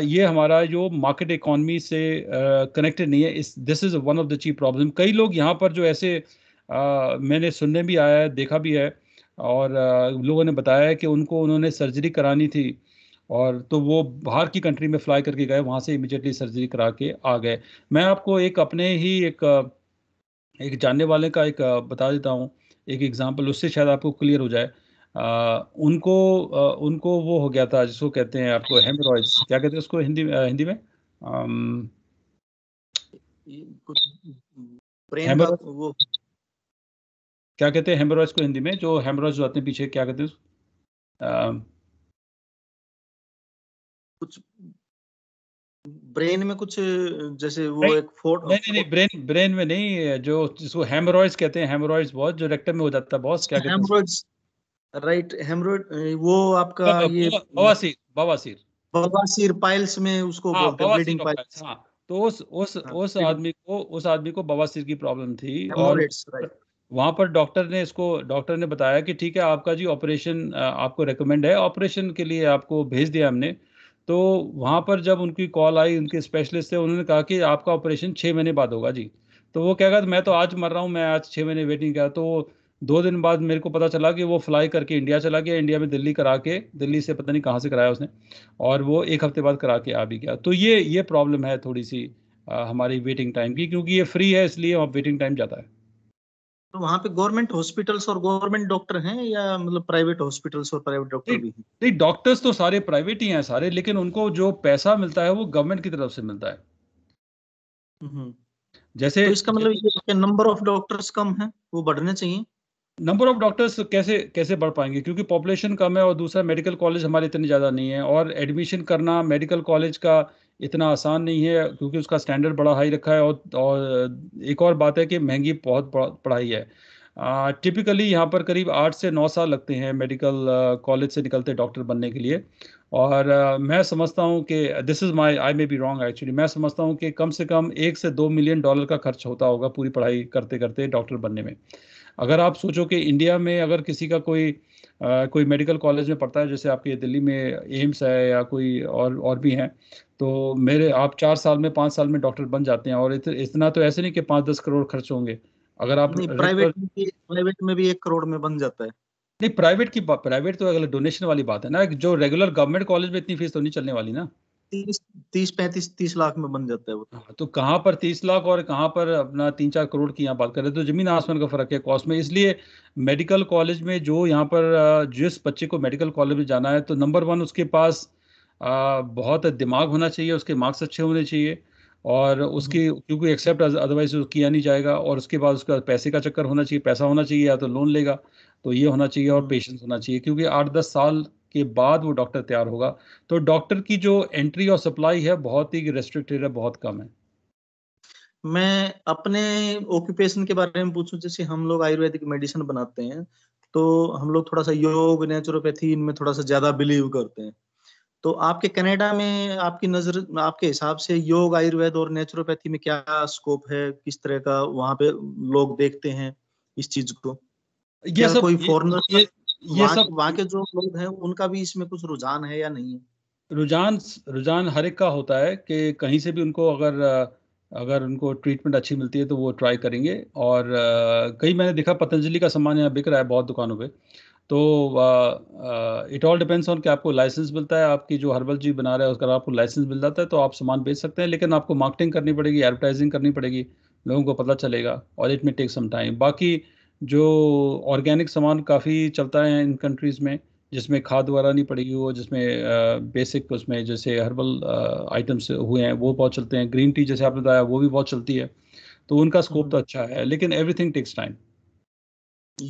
ये हमारा जो मार्केट इकोनमी से कनेक्टेड नहीं है इस this is one of the chief problem कई लोग यहाँ पर जो ऐसे आ, मैंने सुनने भी आया है देखा भी है और आ, लोगों ने बताया है कि उनको उन्होंने सर्जरी करानी थी और तो वो बाहर की कंट्री में फ्लाई करके गए वहाँ से इमिजिएटली सर्जरी करा के आ गए मैं आपको एक अपने ही एक एक जानने वाले का एक बता देता हूँ एक एग्जाम्पल उससे शायद आपको क्लियर हो जाए आ, उनको आ, उनको वो हो गया था जिसको कहते हैं आपको हेमरॉइड्स क्या कहते हैं उसको हिंदी हिंदी में आम, वो क्या कहते हैं हेमरॉइड्स को हिंदी में जो हेमरॉइड्स जो आते हैं पीछे क्या कहते हैं कुछ ब्रेन में कुछ जैसे वो नहीं, एक फोट नहीं नहीं, नहीं ब्रेन ब्रेन में नहीं जो जिसको हेमोरॉइड्स कहते हैं हेमोरॉइड्स बहुत जो रेक्टम में हो जाता है बॉस क्या कहते हैं हेमोरॉइड्स राइट हेमोरॉइड वो आपका ये बवासीर बवासीर बवासीर पाइल्स में उसको हाँ, बोलते हैं ब्लीडिंग पाइल्स हां तो उस उस हाँ, उस आदमी को उस आदमी को बवासीर की प्रॉब्लम थी और वहाँ पर डॉक्टर ने इसको डॉक्टर ने बताया कि ठीक है आपका जी ऑपरेशन आपको रेकमेंड है ऑपरेशन के लिए आपको भेज दिया हमने तो वहाँ पर जब उनकी कॉल आई उनके स्पेशलिस्ट थे उन्होंने कहा कि आपका ऑपरेशन छः महीने बाद होगा जी तो वो कहेगा मैं तो आज मर रहा हूँ मैं आज छः महीने वेटिंग किया तो दो दिन बाद मेरे को पता चला कि वो फ्लाई करके इंडिया चला गया इंडिया में दिल्ली करा के दिल्ली से पता नहीं कहाँ से कराया उसने और वो एक हफ्ते बाद करा के आ भी गया तो ये ये प्रॉब्लम है थोड़ी सी आ, हमारी वेटिंग टाइम की क्योंकि ये फ्री है इसलिए वहाँ वेटिंग टाइम जाता है तो वहां पे गवर्नमेंट हॉस्पिटल्स और गवर्नमेंट डॉक्टर हैं या मतलब प्राइवेट हॉस्पिटल्स और प्राइवेट डॉक्टर भी हैं नहीं डॉक्टर्स तो सारे प्राइवेट ही हैं सारे लेकिन उनको जो पैसा मिलता है वो गवर्नमेंट की तरफ से मिलता है हम्म। जैसे तो इसका मतलब ये नंबर ऑफ डॉक्टर्स कम है वो बढ़ने चाहिए नंबर ऑफ डॉक्टर्स कैसे कैसे बढ़ पाएंगे क्योंकि पॉपुलेशन कम है और दूसरा मेडिकल कॉलेज हमारे इतने ज़्यादा नहीं है और एडमिशन करना मेडिकल कॉलेज का इतना आसान नहीं है क्योंकि उसका स्टैंडर्ड बड़ा हाई रखा है और, और एक और बात है कि महंगी बहुत पढ़ाई है टिपिकली यहाँ पर करीब आठ से नौ साल लगते हैं मेडिकल कॉलेज से निकलते डॉक्टर बनने के लिए और आ, मैं समझता हूँ कि this is my I may be wrong actually मैं समझता हूँ कि कम से कम एक से दो मिलियन डॉलर का खर्च होता होगा पूरी पढ़ाई करते करते डॉक्टर बनने में अगर आप सोचो कि इंडिया में अगर किसी का कोई कोई मेडिकल कॉलेज में पढ़ता है जैसे आपके दिल्ली में एम्स है या कोई और और भी हैं तो मेरे आप चार साल में पाँच साल में डॉक्टर बन जाते हैं और इत, इतना तो ऐसे नहीं कि पाँच दस करोड़ खर्च होंगे अगर आप प्राइवेट प्राइवेट में भी एक करोड़ में बन जाता है नहीं प्राइवेट की प्राइवेट तो अगले डोनेशन वाली बात है ना जो रेगुलर गवर्नमेंट कॉलेज में इतनी फीस तो नहीं चलने वाली ना तीस पैंतीस तीस लाख में बन जाता है वो हाँ, तो कहाँ पर तीस लाख और कहाँ पर अपना तीन चार करोड़ की यहाँ बात रहे तो जमीन आसमान का फर्क है कॉस्ट में इसलिए मेडिकल कॉलेज में जो यहाँ पर जिस बच्चे को मेडिकल कॉलेज में जाना है तो नंबर वन उसके पास बहुत दिमाग होना चाहिए उसके मार्क्स अच्छे होने चाहिए और हम्म। उसकी क्योंकि एक्सेप्ट अदरवाइज किया नहीं जाएगा और उसके बाद उसका पैसे का चक्कर होना चाहिए पैसा होना चाहिए या तो लोन लेगा तो ये होना चाहिए और हम्म। पेशेंस होना चाहिए क्योंकि आठ दस साल के बाद वो डॉक्टर तैयार होगा तो डॉक्टर की जो एंट्री और सप्लाई है बहुत ही रेस्ट्रिक्टेड है बहुत कम है मैं अपने ऑक्यूपेशन के बारे में पूछूं जैसे हम लोग आयुर्वेदिक मेडिसिन बनाते हैं तो हम लोग थोड़ा सा योग नेचुरोपैथी इनमें थोड़ा सा ज्यादा बिलीव करते हैं तो आपके कनाडा में आपकी नजर आपके हिसाब से योग आयुर्वेद और नेचुरोपैथी में क्या स्कोप है किस तरह का वहां पे लोग देखते हैं इस चीज को ये सब कोई ये, ये, ये सब वहाँ के जो लोग हैं उनका भी इसमें कुछ रुझान है या नहीं है रुझान रुझान हर एक का होता है कि कहीं से भी उनको अगर अगर उनको ट्रीटमेंट अच्छी मिलती है तो वो ट्राई करेंगे और कहीं मैंने देखा पतंजलि का सामान यहाँ बिक रहा है बहुत दुकानों पे तो इट ऑल डिपेंड्स ऑन कि आपको लाइसेंस मिलता है आपकी जो हर्बल जी बना रहा है उसका आपको लाइसेंस मिल जाता है तो आप सामान बेच सकते हैं लेकिन आपको मार्केटिंग करनी पड़ेगी एडवर्टाइजिंग करनी पड़ेगी लोगों को पता चलेगा और it may take some time बाकी जो ऑर्गेनिक सामान काफ़ी चलता है इन कंट्रीज़ में जिसमें खाद वगैरह नहीं पड़ी हो जिसमें बेसिक उसमें जैसे हर्बल आइटम्स हुए हैं वो बहुत चलते हैं ग्रीन टी जैसे आपने बताया वो भी बहुत चलती है तो उनका स्कोप तो हम्म। अच्छा है लेकिन एवरीथिंग टेक्स टाइम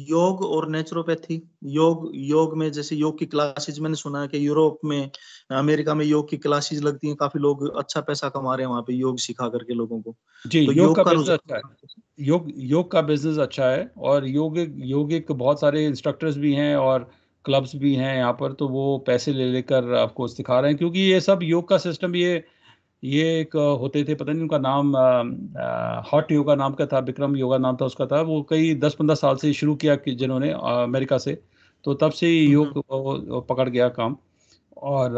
योग और नेचुरोपैथी योग योग में जैसे योग की क्लासेज मैंने सुना है कि यूरोप में अमेरिका में योग की क्लासेस लगती हैं काफी लोग अच्छा पैसा कमा रहे हैं वहाँ पे योग सिखा करके लोगों को जी तो योग, योग का, का बिजनेस अच्छा है योग योग का बिजनेस अच्छा है और योग योगिक बहुत सारे इंस्ट्रक्टर्स भी हैं और क्लब्स भी हैं यहाँ पर तो वो पैसे ले लेकर आपको सिखा रहे हैं क्योंकि ये सब योग का सिस्टम ये ये एक होते थे पता नहीं उनका नाम हॉट योगा नाम का था विक्रम योगा नाम था उसका था वो कई दस पंद्रह साल से शुरू किया कि जिन्होंने अमेरिका से तो तब से ही हम्म, योग हम्म। पकड़ गया काम और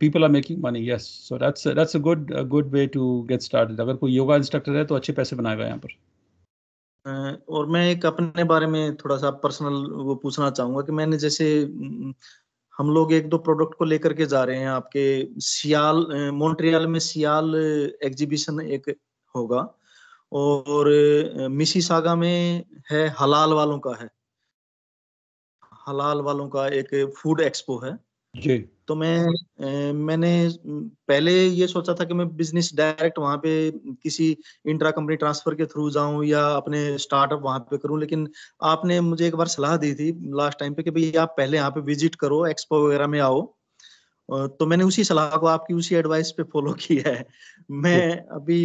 people are making money yes so that's that's a good good way to get started अगर कोई योगा इंस्ट्रक्टर है तो अच्छे पैसे बनाएगा यहाँ पर और मैं एक अपने बारे में थोड़ा सा पर्सनल वो पूछना चाहूंगा कि मैंने जैसे हम लोग एक दो प्रोडक्ट को लेकर के जा रहे हैं आपके सियाल मॉन्ट्रियल में सियाल एग्जीबिशन एक होगा और मिसी सागा में है हलाल वालों का है हलाल वालों का एक फूड एक्सपो है जी तो मैं ए, मैंने पहले ये सोचा था कि मैं बिजनेस डायरेक्ट वहां पे किसी इंट्रा कंपनी ट्रांसफर के थ्रू जाऊँ या अपने स्टार्टअप वहां पे करूँ लेकिन आपने मुझे एक बार सलाह दी थी लास्ट टाइम पे कि भाई आप पहले यहाँ पे विजिट करो एक्सपो वगैरह में आओ तो मैंने उसी सलाह को आपकी उसी एडवाइस पे फॉलो [LAUGHS] किया है मैं अभी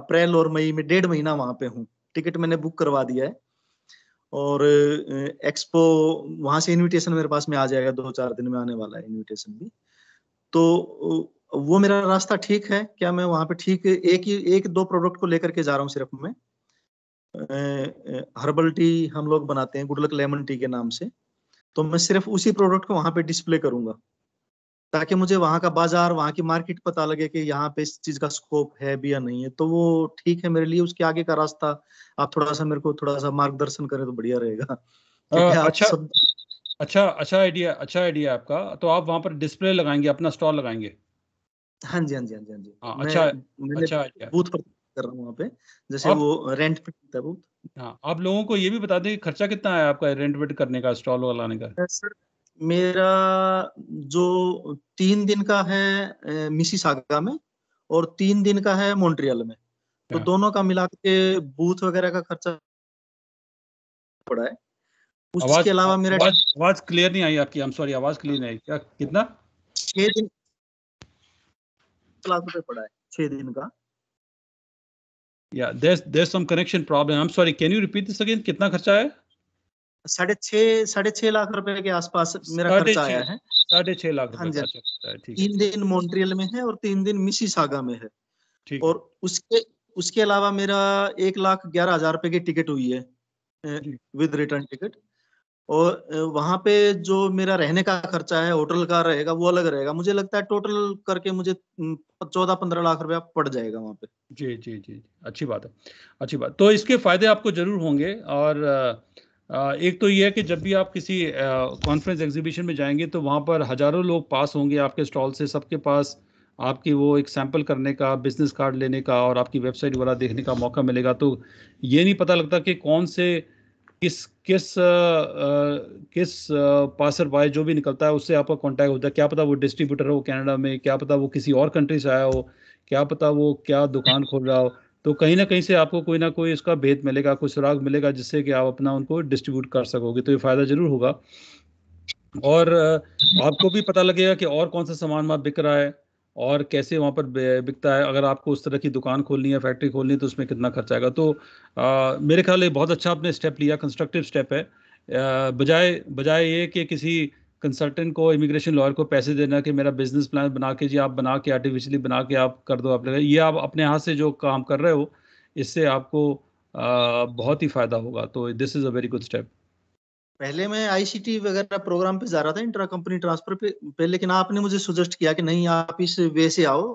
अप्रैल और मई में डेढ़ महीना वहां पे हूँ टिकट मैंने बुक करवा दिया है और एक्सपो वहां से इनविटेशन मेरे पास में आ जाएगा दो चार दिन में आने वाला है इनविटेशन भी तो वो मेरा रास्ता ठीक है क्या मैं वहां पे ठीक एक ही एक दो प्रोडक्ट को लेकर के जा रहा हूँ सिर्फ मैं हर्बल टी हम लोग बनाते हैं गुडलक लेमन टी के नाम से तो मैं सिर्फ उसी प्रोडक्ट को वहां पे डिस्प्ले करूंगा ताकि मुझे वहां का बाजार वहां की मार्केट पता लगे कि यहाँ पे इस चीज का स्कोप है भी या नहीं है तो वो ठीक है मेरे लिए उसके आगे का रास्ता आप थोड़ा सा मेरे को थोड़ा सा मार्गदर्शन करें तो बढ़िया रहेगा आ, अच्छा सब... अच्छा अच्छा आइडिया अच्छा आइडिया आपका तो आप वहां पर डिस्प्ले लगाएंगे अपना स्टॉल लगाएंगे हाँ जी हाँ जी हाँ जी हाँ जी अच्छा मैं, अच्छा, अच्छा बूथ पर कर रहा हूँ वहाँ पे जैसे वो रेंट पे बूथ हाँ आप लोगों को ये भी बता दें खर्चा कितना है आपका रेंट वेंट करने का स्टॉल लगाने का सर मेरा जो तीन दिन का है मिसी सागा में और तीन दिन का है मॉन्ट्रियल में तो हाँ। दोनों का मिला के बूथ वगैरह का खर्चा पड़ा है उसके अलावा मेरा आवाज, आवाज क्लियर नहीं आई आपकी सॉरी आवाज क्लियर नहीं आई क्या कितना छह दिन लाख रुपए पड़ा है छह दिन का या there there some connection problem I am sorry can you repeat this again कितना खर्चा है साढ़े छः साढ़े छः लाख रुपए के आसपास मेरा खर्चा आया है साढ़े छह लाख हाँ जी हाँ तीन दिन मॉन्ट्रियल में है और तीन दिन मिसी सागा में है और उसके उसके अलावा मेरा एक लाख ग्यारह हजार रुपए की टिकट हुई है विद रिटर्न टिकट और वहां पे जो मेरा रहने का खर्चा है होटल का रहेगा वो अलग रहेगा मुझे लगता है टोटल करके मुझे चौदह पंद्रह लाख रुपया पड़ जाएगा वहां पे जी जी जी अच्छी बात है अच्छी बात तो इसके फायदे आपको जरूर होंगे और आ, एक तो यह है कि जब भी आप किसी कॉन्फ्रेंस एग्जीबिशन में जाएंगे तो वहाँ पर हज़ारों लोग पास होंगे आपके स्टॉल से सबके पास आपकी वो एक सैंपल करने का बिजनेस कार्ड लेने का और आपकी वेबसाइट वगैरह देखने का मौका मिलेगा तो ये नहीं पता लगता कि कौन से किस किस आ, किस पासर बाय जो भी निकलता है उससे आपका कांटेक्ट होता है क्या पता वो डिस्ट्रीब्यूटर हो कनाडा में क्या पता वो किसी और कंट्री से आया हो क्या पता वो क्या दुकान खोल रहा हो तो कहीं ना कहीं से आपको कोई ना कोई इसका भेद मिलेगा कोई सुराग मिलेगा जिससे कि आप अपना उनको डिस्ट्रीब्यूट कर सकोगे तो ये फायदा जरूर होगा और आपको भी पता लगेगा कि और कौन सा सामान वहाँ बिक रहा है और कैसे वहाँ पर बिकता है अगर आपको उस तरह की दुकान खोलनी है फैक्ट्री खोलनी है तो उसमें कितना खर्चा आएगा तो आ, मेरे ख्याल ये बहुत अच्छा आपने स्टेप लिया कंस्ट्रक्टिव स्टेप है बजाय बजाय ये कि किसी कंसल्टेंट को इमिग्रेशन लॉयर को पैसे देना कि मेरा बिजनेस प्लान बना के जी आप बना के आर्टिफिशियली बना के आप कर दो आप लगा ये आप अपने हाथ से जो काम कर रहे हो इससे आपको आ, बहुत ही फायदा होगा तो this is a very good step पहले मैं आईसीटी वगैरह प्रोग्राम पे जा रहा था इंट्रा कंपनी ट्रांसफर पे, पे लेकिन आपने मुझे सुजेस्ट किया कि नहीं आप इस वे से आओ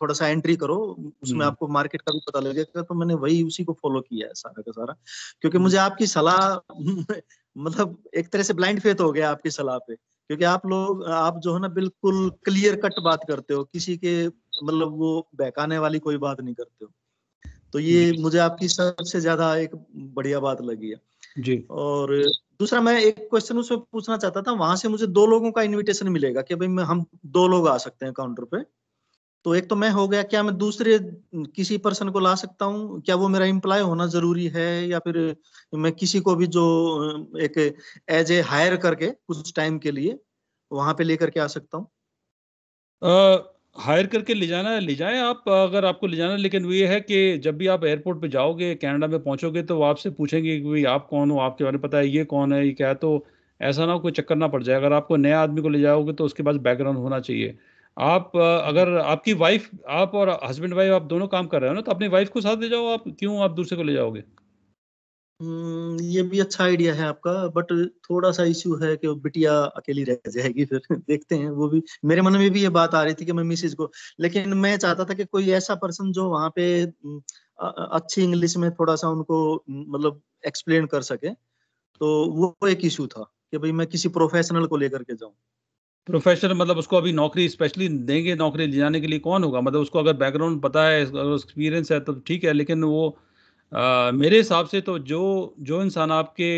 थोड़ा सा एंट्री करो उसमें हम्म। आपको मार्केट का भी पता लगेगा तो मैंने वही उसी को फॉलो किया है सारा का सारा क्योंकि हम्म। मुझे आपकी सलाह [LAUGHS] मतलब एक तरह से ब्लाइंड फेथ हो गया आपकी सलाह पे क्योंकि आप लोग आप जो है ना बिल्कुल क्लियर कट बात करते हो किसी के मतलब वो बहकाने वाली कोई बात नहीं करते हो तो ये मुझे आपकी सबसे ज्यादा एक बढ़िया बात लगी है जी और दूसरा मैं एक क्वेश्चन उसमें पूछना चाहता था वहां से मुझे दो लोगों का इनविटेशन मिलेगा कि भाई हम दो लोग आ सकते हैं काउंटर पे तो एक तो मैं हो गया क्या मैं दूसरे किसी पर्सन को ला सकता हूँ क्या वो मेरा इम्प्लॉय होना जरूरी है या फिर मैं किसी को भी जो एक एज ए हायर करके कुछ टाइम के लिए वहां पे लेकर के आ सकता हूँ हायर करके ले जाना ले जाए आप अगर आपको ले जाना लेकिन ये है कि जब भी आप एयरपोर्ट पे जाओगे कनाडा में पहुंचोगे तो आपसे पूछेंगे कि भाई आप कौन हो आपके बारे में पता है ये कौन है ये क्या है तो ऐसा ना कोई चक्कर ना पड़ जाए अगर आपको नया आदमी को ले जाओगे तो उसके पास बैकग्राउंड होना चाहिए आप अगर आपकी वाइफ आप और हस्बैंड वाइफ आप दोनों काम कर रहे हो ना तो अपनी वाइफ को साथ ले जाओ आप क्यों आप दूसरे को ले जाओगे हम्म, ये भी अच्छा आइडिया है आपका बट थोड़ा सा इश्यू है कि बिटिया अकेली रह जाएगी फिर [LAUGHS] देखते हैं वो भी मेरे मन में भी ये बात आ रही थी कि मैं मिसिज को लेकिन मैं चाहता था कि कोई ऐसा पर्सन जो वहाँ पे हम्म, अच्छी इंग्लिश में थोड़ा सा उनको हम्म, मतलब एक्सप्लेन कर सके तो वो एक इशू था कि भाई मैं किसी प्रोफेशनल को लेकर के जाऊँ प्रोफेशनल मतलब उसको अभी नौकरी स्पेशली देंगे नौकरी ले जाने के लिए कौन होगा मतलब उसको अगर बैकग्राउंड पता है एक्सपीरियंस है तो ठीक है लेकिन वो आ, मेरे हिसाब से तो जो जो इंसान आपके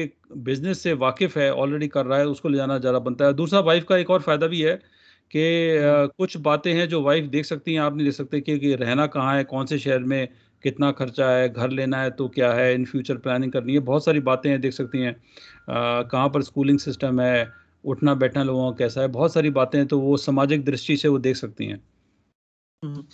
बिजनेस से वाकिफ है ऑलरेडी कर रहा है उसको ले जाना ज़्यादा बनता है दूसरा वाइफ का एक और फ़ायदा भी है कि हम्म। कुछ बातें हैं जो वाइफ देख सकती हैं आप नहीं देख सकते कि, कि रहना कहाँ है कौन से शहर में कितना खर्चा है घर लेना है तो क्या है इन फ्यूचर प्लानिंग करनी है बहुत सारी बातें हैं देख सकती हैं कहाँ पर स्कूलिंग सिस्टम है उठना बैठना लोगों का कैसा है बहुत सारी बातें तो वो सामाजिक दृष्टि से वो देख सकती हैं हम्म,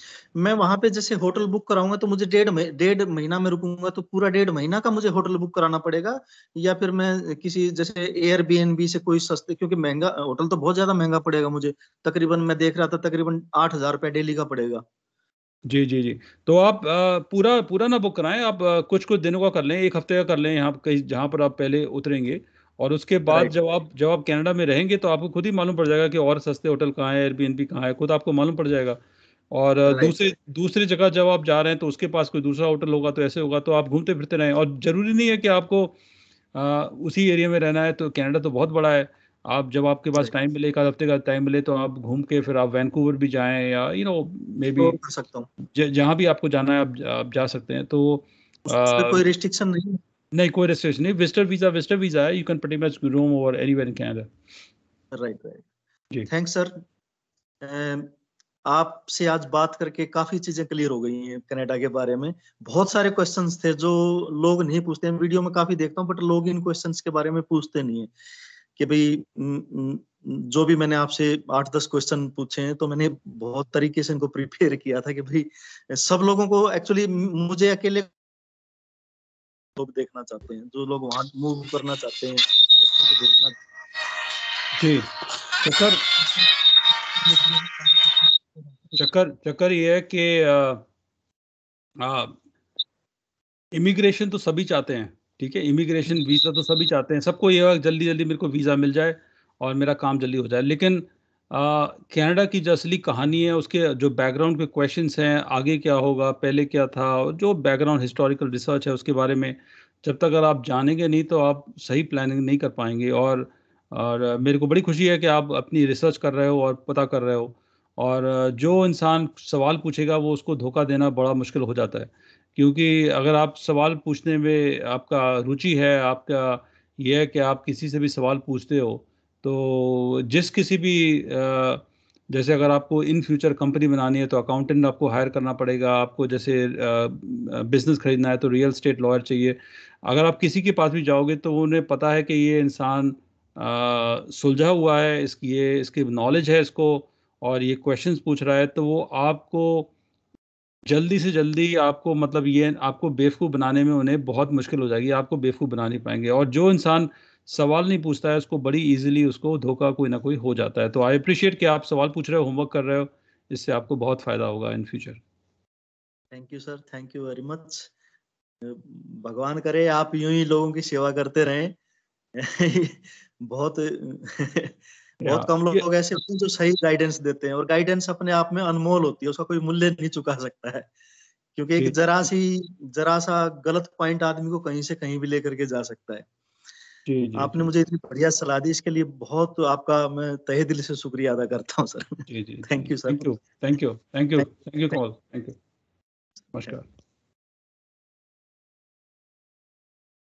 मैं वहां पे जैसे होटल बुक कराऊंगा तो मुझे डेढ़ डेढ़ महीना में रुकूंगा तो पूरा डेढ़ महीना का मुझे होटल बुक कराना पड़ेगा या फिर मैं किसी जैसे एयरबीएनबी से कोई सस्ते क्योंकि महंगा होटल तो बहुत ज्यादा महंगा पड़ेगा मुझे तकरीबन मैं देख रहा था तकरीबन आठ हजार रुपया डेली का पड़ेगा जी जी जी तो आप आ, पूरा पूरा ना बुक कराएं आप आ, कुछ कुछ दिनों का कर लें एक हफ्ते का कर लें यहाँ कहीं जहाँ पर आप पहले उतरेंगे और उसके बाद जब आप जब आप कनाडा में रहेंगे तो आपको खुद ही मालूम पड़ जाएगा कि और सस्ते होटल कहाँ है एयरबीएनबी कहाँ है खुद आपको मालूम पड़ जाएगा और दूसरे दूसरी जगह जब आप जा रहे हैं तो उसके पास कोई दूसरा होटल होगा तो ऐसे होगा तो आप घूमते फिरते रहें और ज़रूरी नहीं है कि आपको आ, उसी एरिया में रहना है तो कनाडा तो बहुत बड़ा है आप जब आपके पास टाइम मिले एक हफ्ते का टाइम मिले तो आप घूम के फिर आप वैनकूवर भी जाएं या यू नो मे बी सकता हूँ जहाँ भी आपको जाना है आप, जा सकते हैं तो कोई रिस्ट्रिक्शन नहीं है नहीं कोई रेस्ट्रिक्शन नहीं विस्टर वीजा विस्टर वीजा है you can pretty much roam over anywhere in Canada right right जी थैंक्स सर um, आपसे आज बात करके काफी चीजें क्लियर हो गई हैं कनाडा के बारे में बहुत सारे क्वेश्चंस थे जो लोग नहीं पूछते हैं वीडियो में काफी देखता हूं बट लोग इन क्वेश्चंस के बारे में पूछते नहीं है कि भाई जो भी मैंने आपसे आठ दस क्वेश्चन पूछे हैं तो मैंने बहुत तरीके से इनको प्रिपेयर किया था कि भाई सब लोगों को एक्चुअली मुझे अकेले लोग देखना चाहते हैं जो लोग वहाँ मूव करना चाहते हैं बच्चों जी तो चक्कर चक्कर ये है कि इमिग्रेशन तो सभी चाहते हैं ठीक है इमिग्रेशन वीज़ा तो सभी चाहते हैं सबको ये जल्दी जल्दी मेरे को वीज़ा मिल जाए और मेरा काम जल्दी हो जाए लेकिन कनाडा की जो असली कहानी है उसके जो बैकग्राउंड के क्वेश्चंस हैं आगे क्या होगा पहले क्या था जो बैकग्राउंड हिस्टोरिकल रिसर्च है उसके बारे में जब तक अगर आप जानेंगे नहीं तो आप सही प्लानिंग नहीं कर पाएंगे और और मेरे को बड़ी खुशी है कि आप अपनी रिसर्च कर रहे हो और पता कर रहे हो और जो इंसान सवाल पूछेगा वो उसको धोखा देना बड़ा मुश्किल हो जाता है क्योंकि अगर आप सवाल पूछने में आपका रुचि है आपका यह है कि आप किसी से भी सवाल पूछते हो तो जिस किसी भी जैसे अगर आपको इन फ्यूचर कंपनी बनानी है तो अकाउंटेंट आपको हायर करना पड़ेगा आपको जैसे बिजनेस खरीदना है तो रियल स्टेट लॉयर चाहिए अगर आप किसी के पास भी जाओगे तो उन्हें पता है कि ये इंसान सुलझा हुआ है इसकी ये इसकी नॉलेज है इसको और ये क्वेश्चन पूछ रहा है तो वो आपको जल्दी से जल्दी आपको मतलब ये आपको बेवकूफ़ बनाने में उन्हें बहुत मुश्किल हो जाएगी आपको बेवकूफ़ बना नहीं पाएंगे और जो इंसान सवाल नहीं पूछता है उसको बड़ी इजीली उसको धोखा कोई ना कोई हो जाता है तो आई अप्रिशिएट कि आप सवाल पूछ रहे हो होमवर्क कर रहे हो इससे आपको बहुत फायदा होगा in future thank you sir thank you very much भगवान करे आप यूं ही लोगों की सेवा करते रहें [LAUGHS] बहुत बहुत कम लोग ऐसे होते हैं जो सही गाइडेंस देते हैं और गाइडेंस अपने आप में अनमोल होती है उसका कोई मूल्य नहीं चुका सकता है क्योंकि एक तो जरा सी जरा सा गलत पॉइंट आदमी को कहीं से कहीं भी लेकर के जा सकता है जी, जी आपने मुझे इतनी बढ़िया सलाह दी इसके लिए बहुत तो आपका मैं तहे दिल से शुक्रिया अदा करता हूँ सर जी जी thank you sir thank you thank you thank you thank you call thank you नमस्कार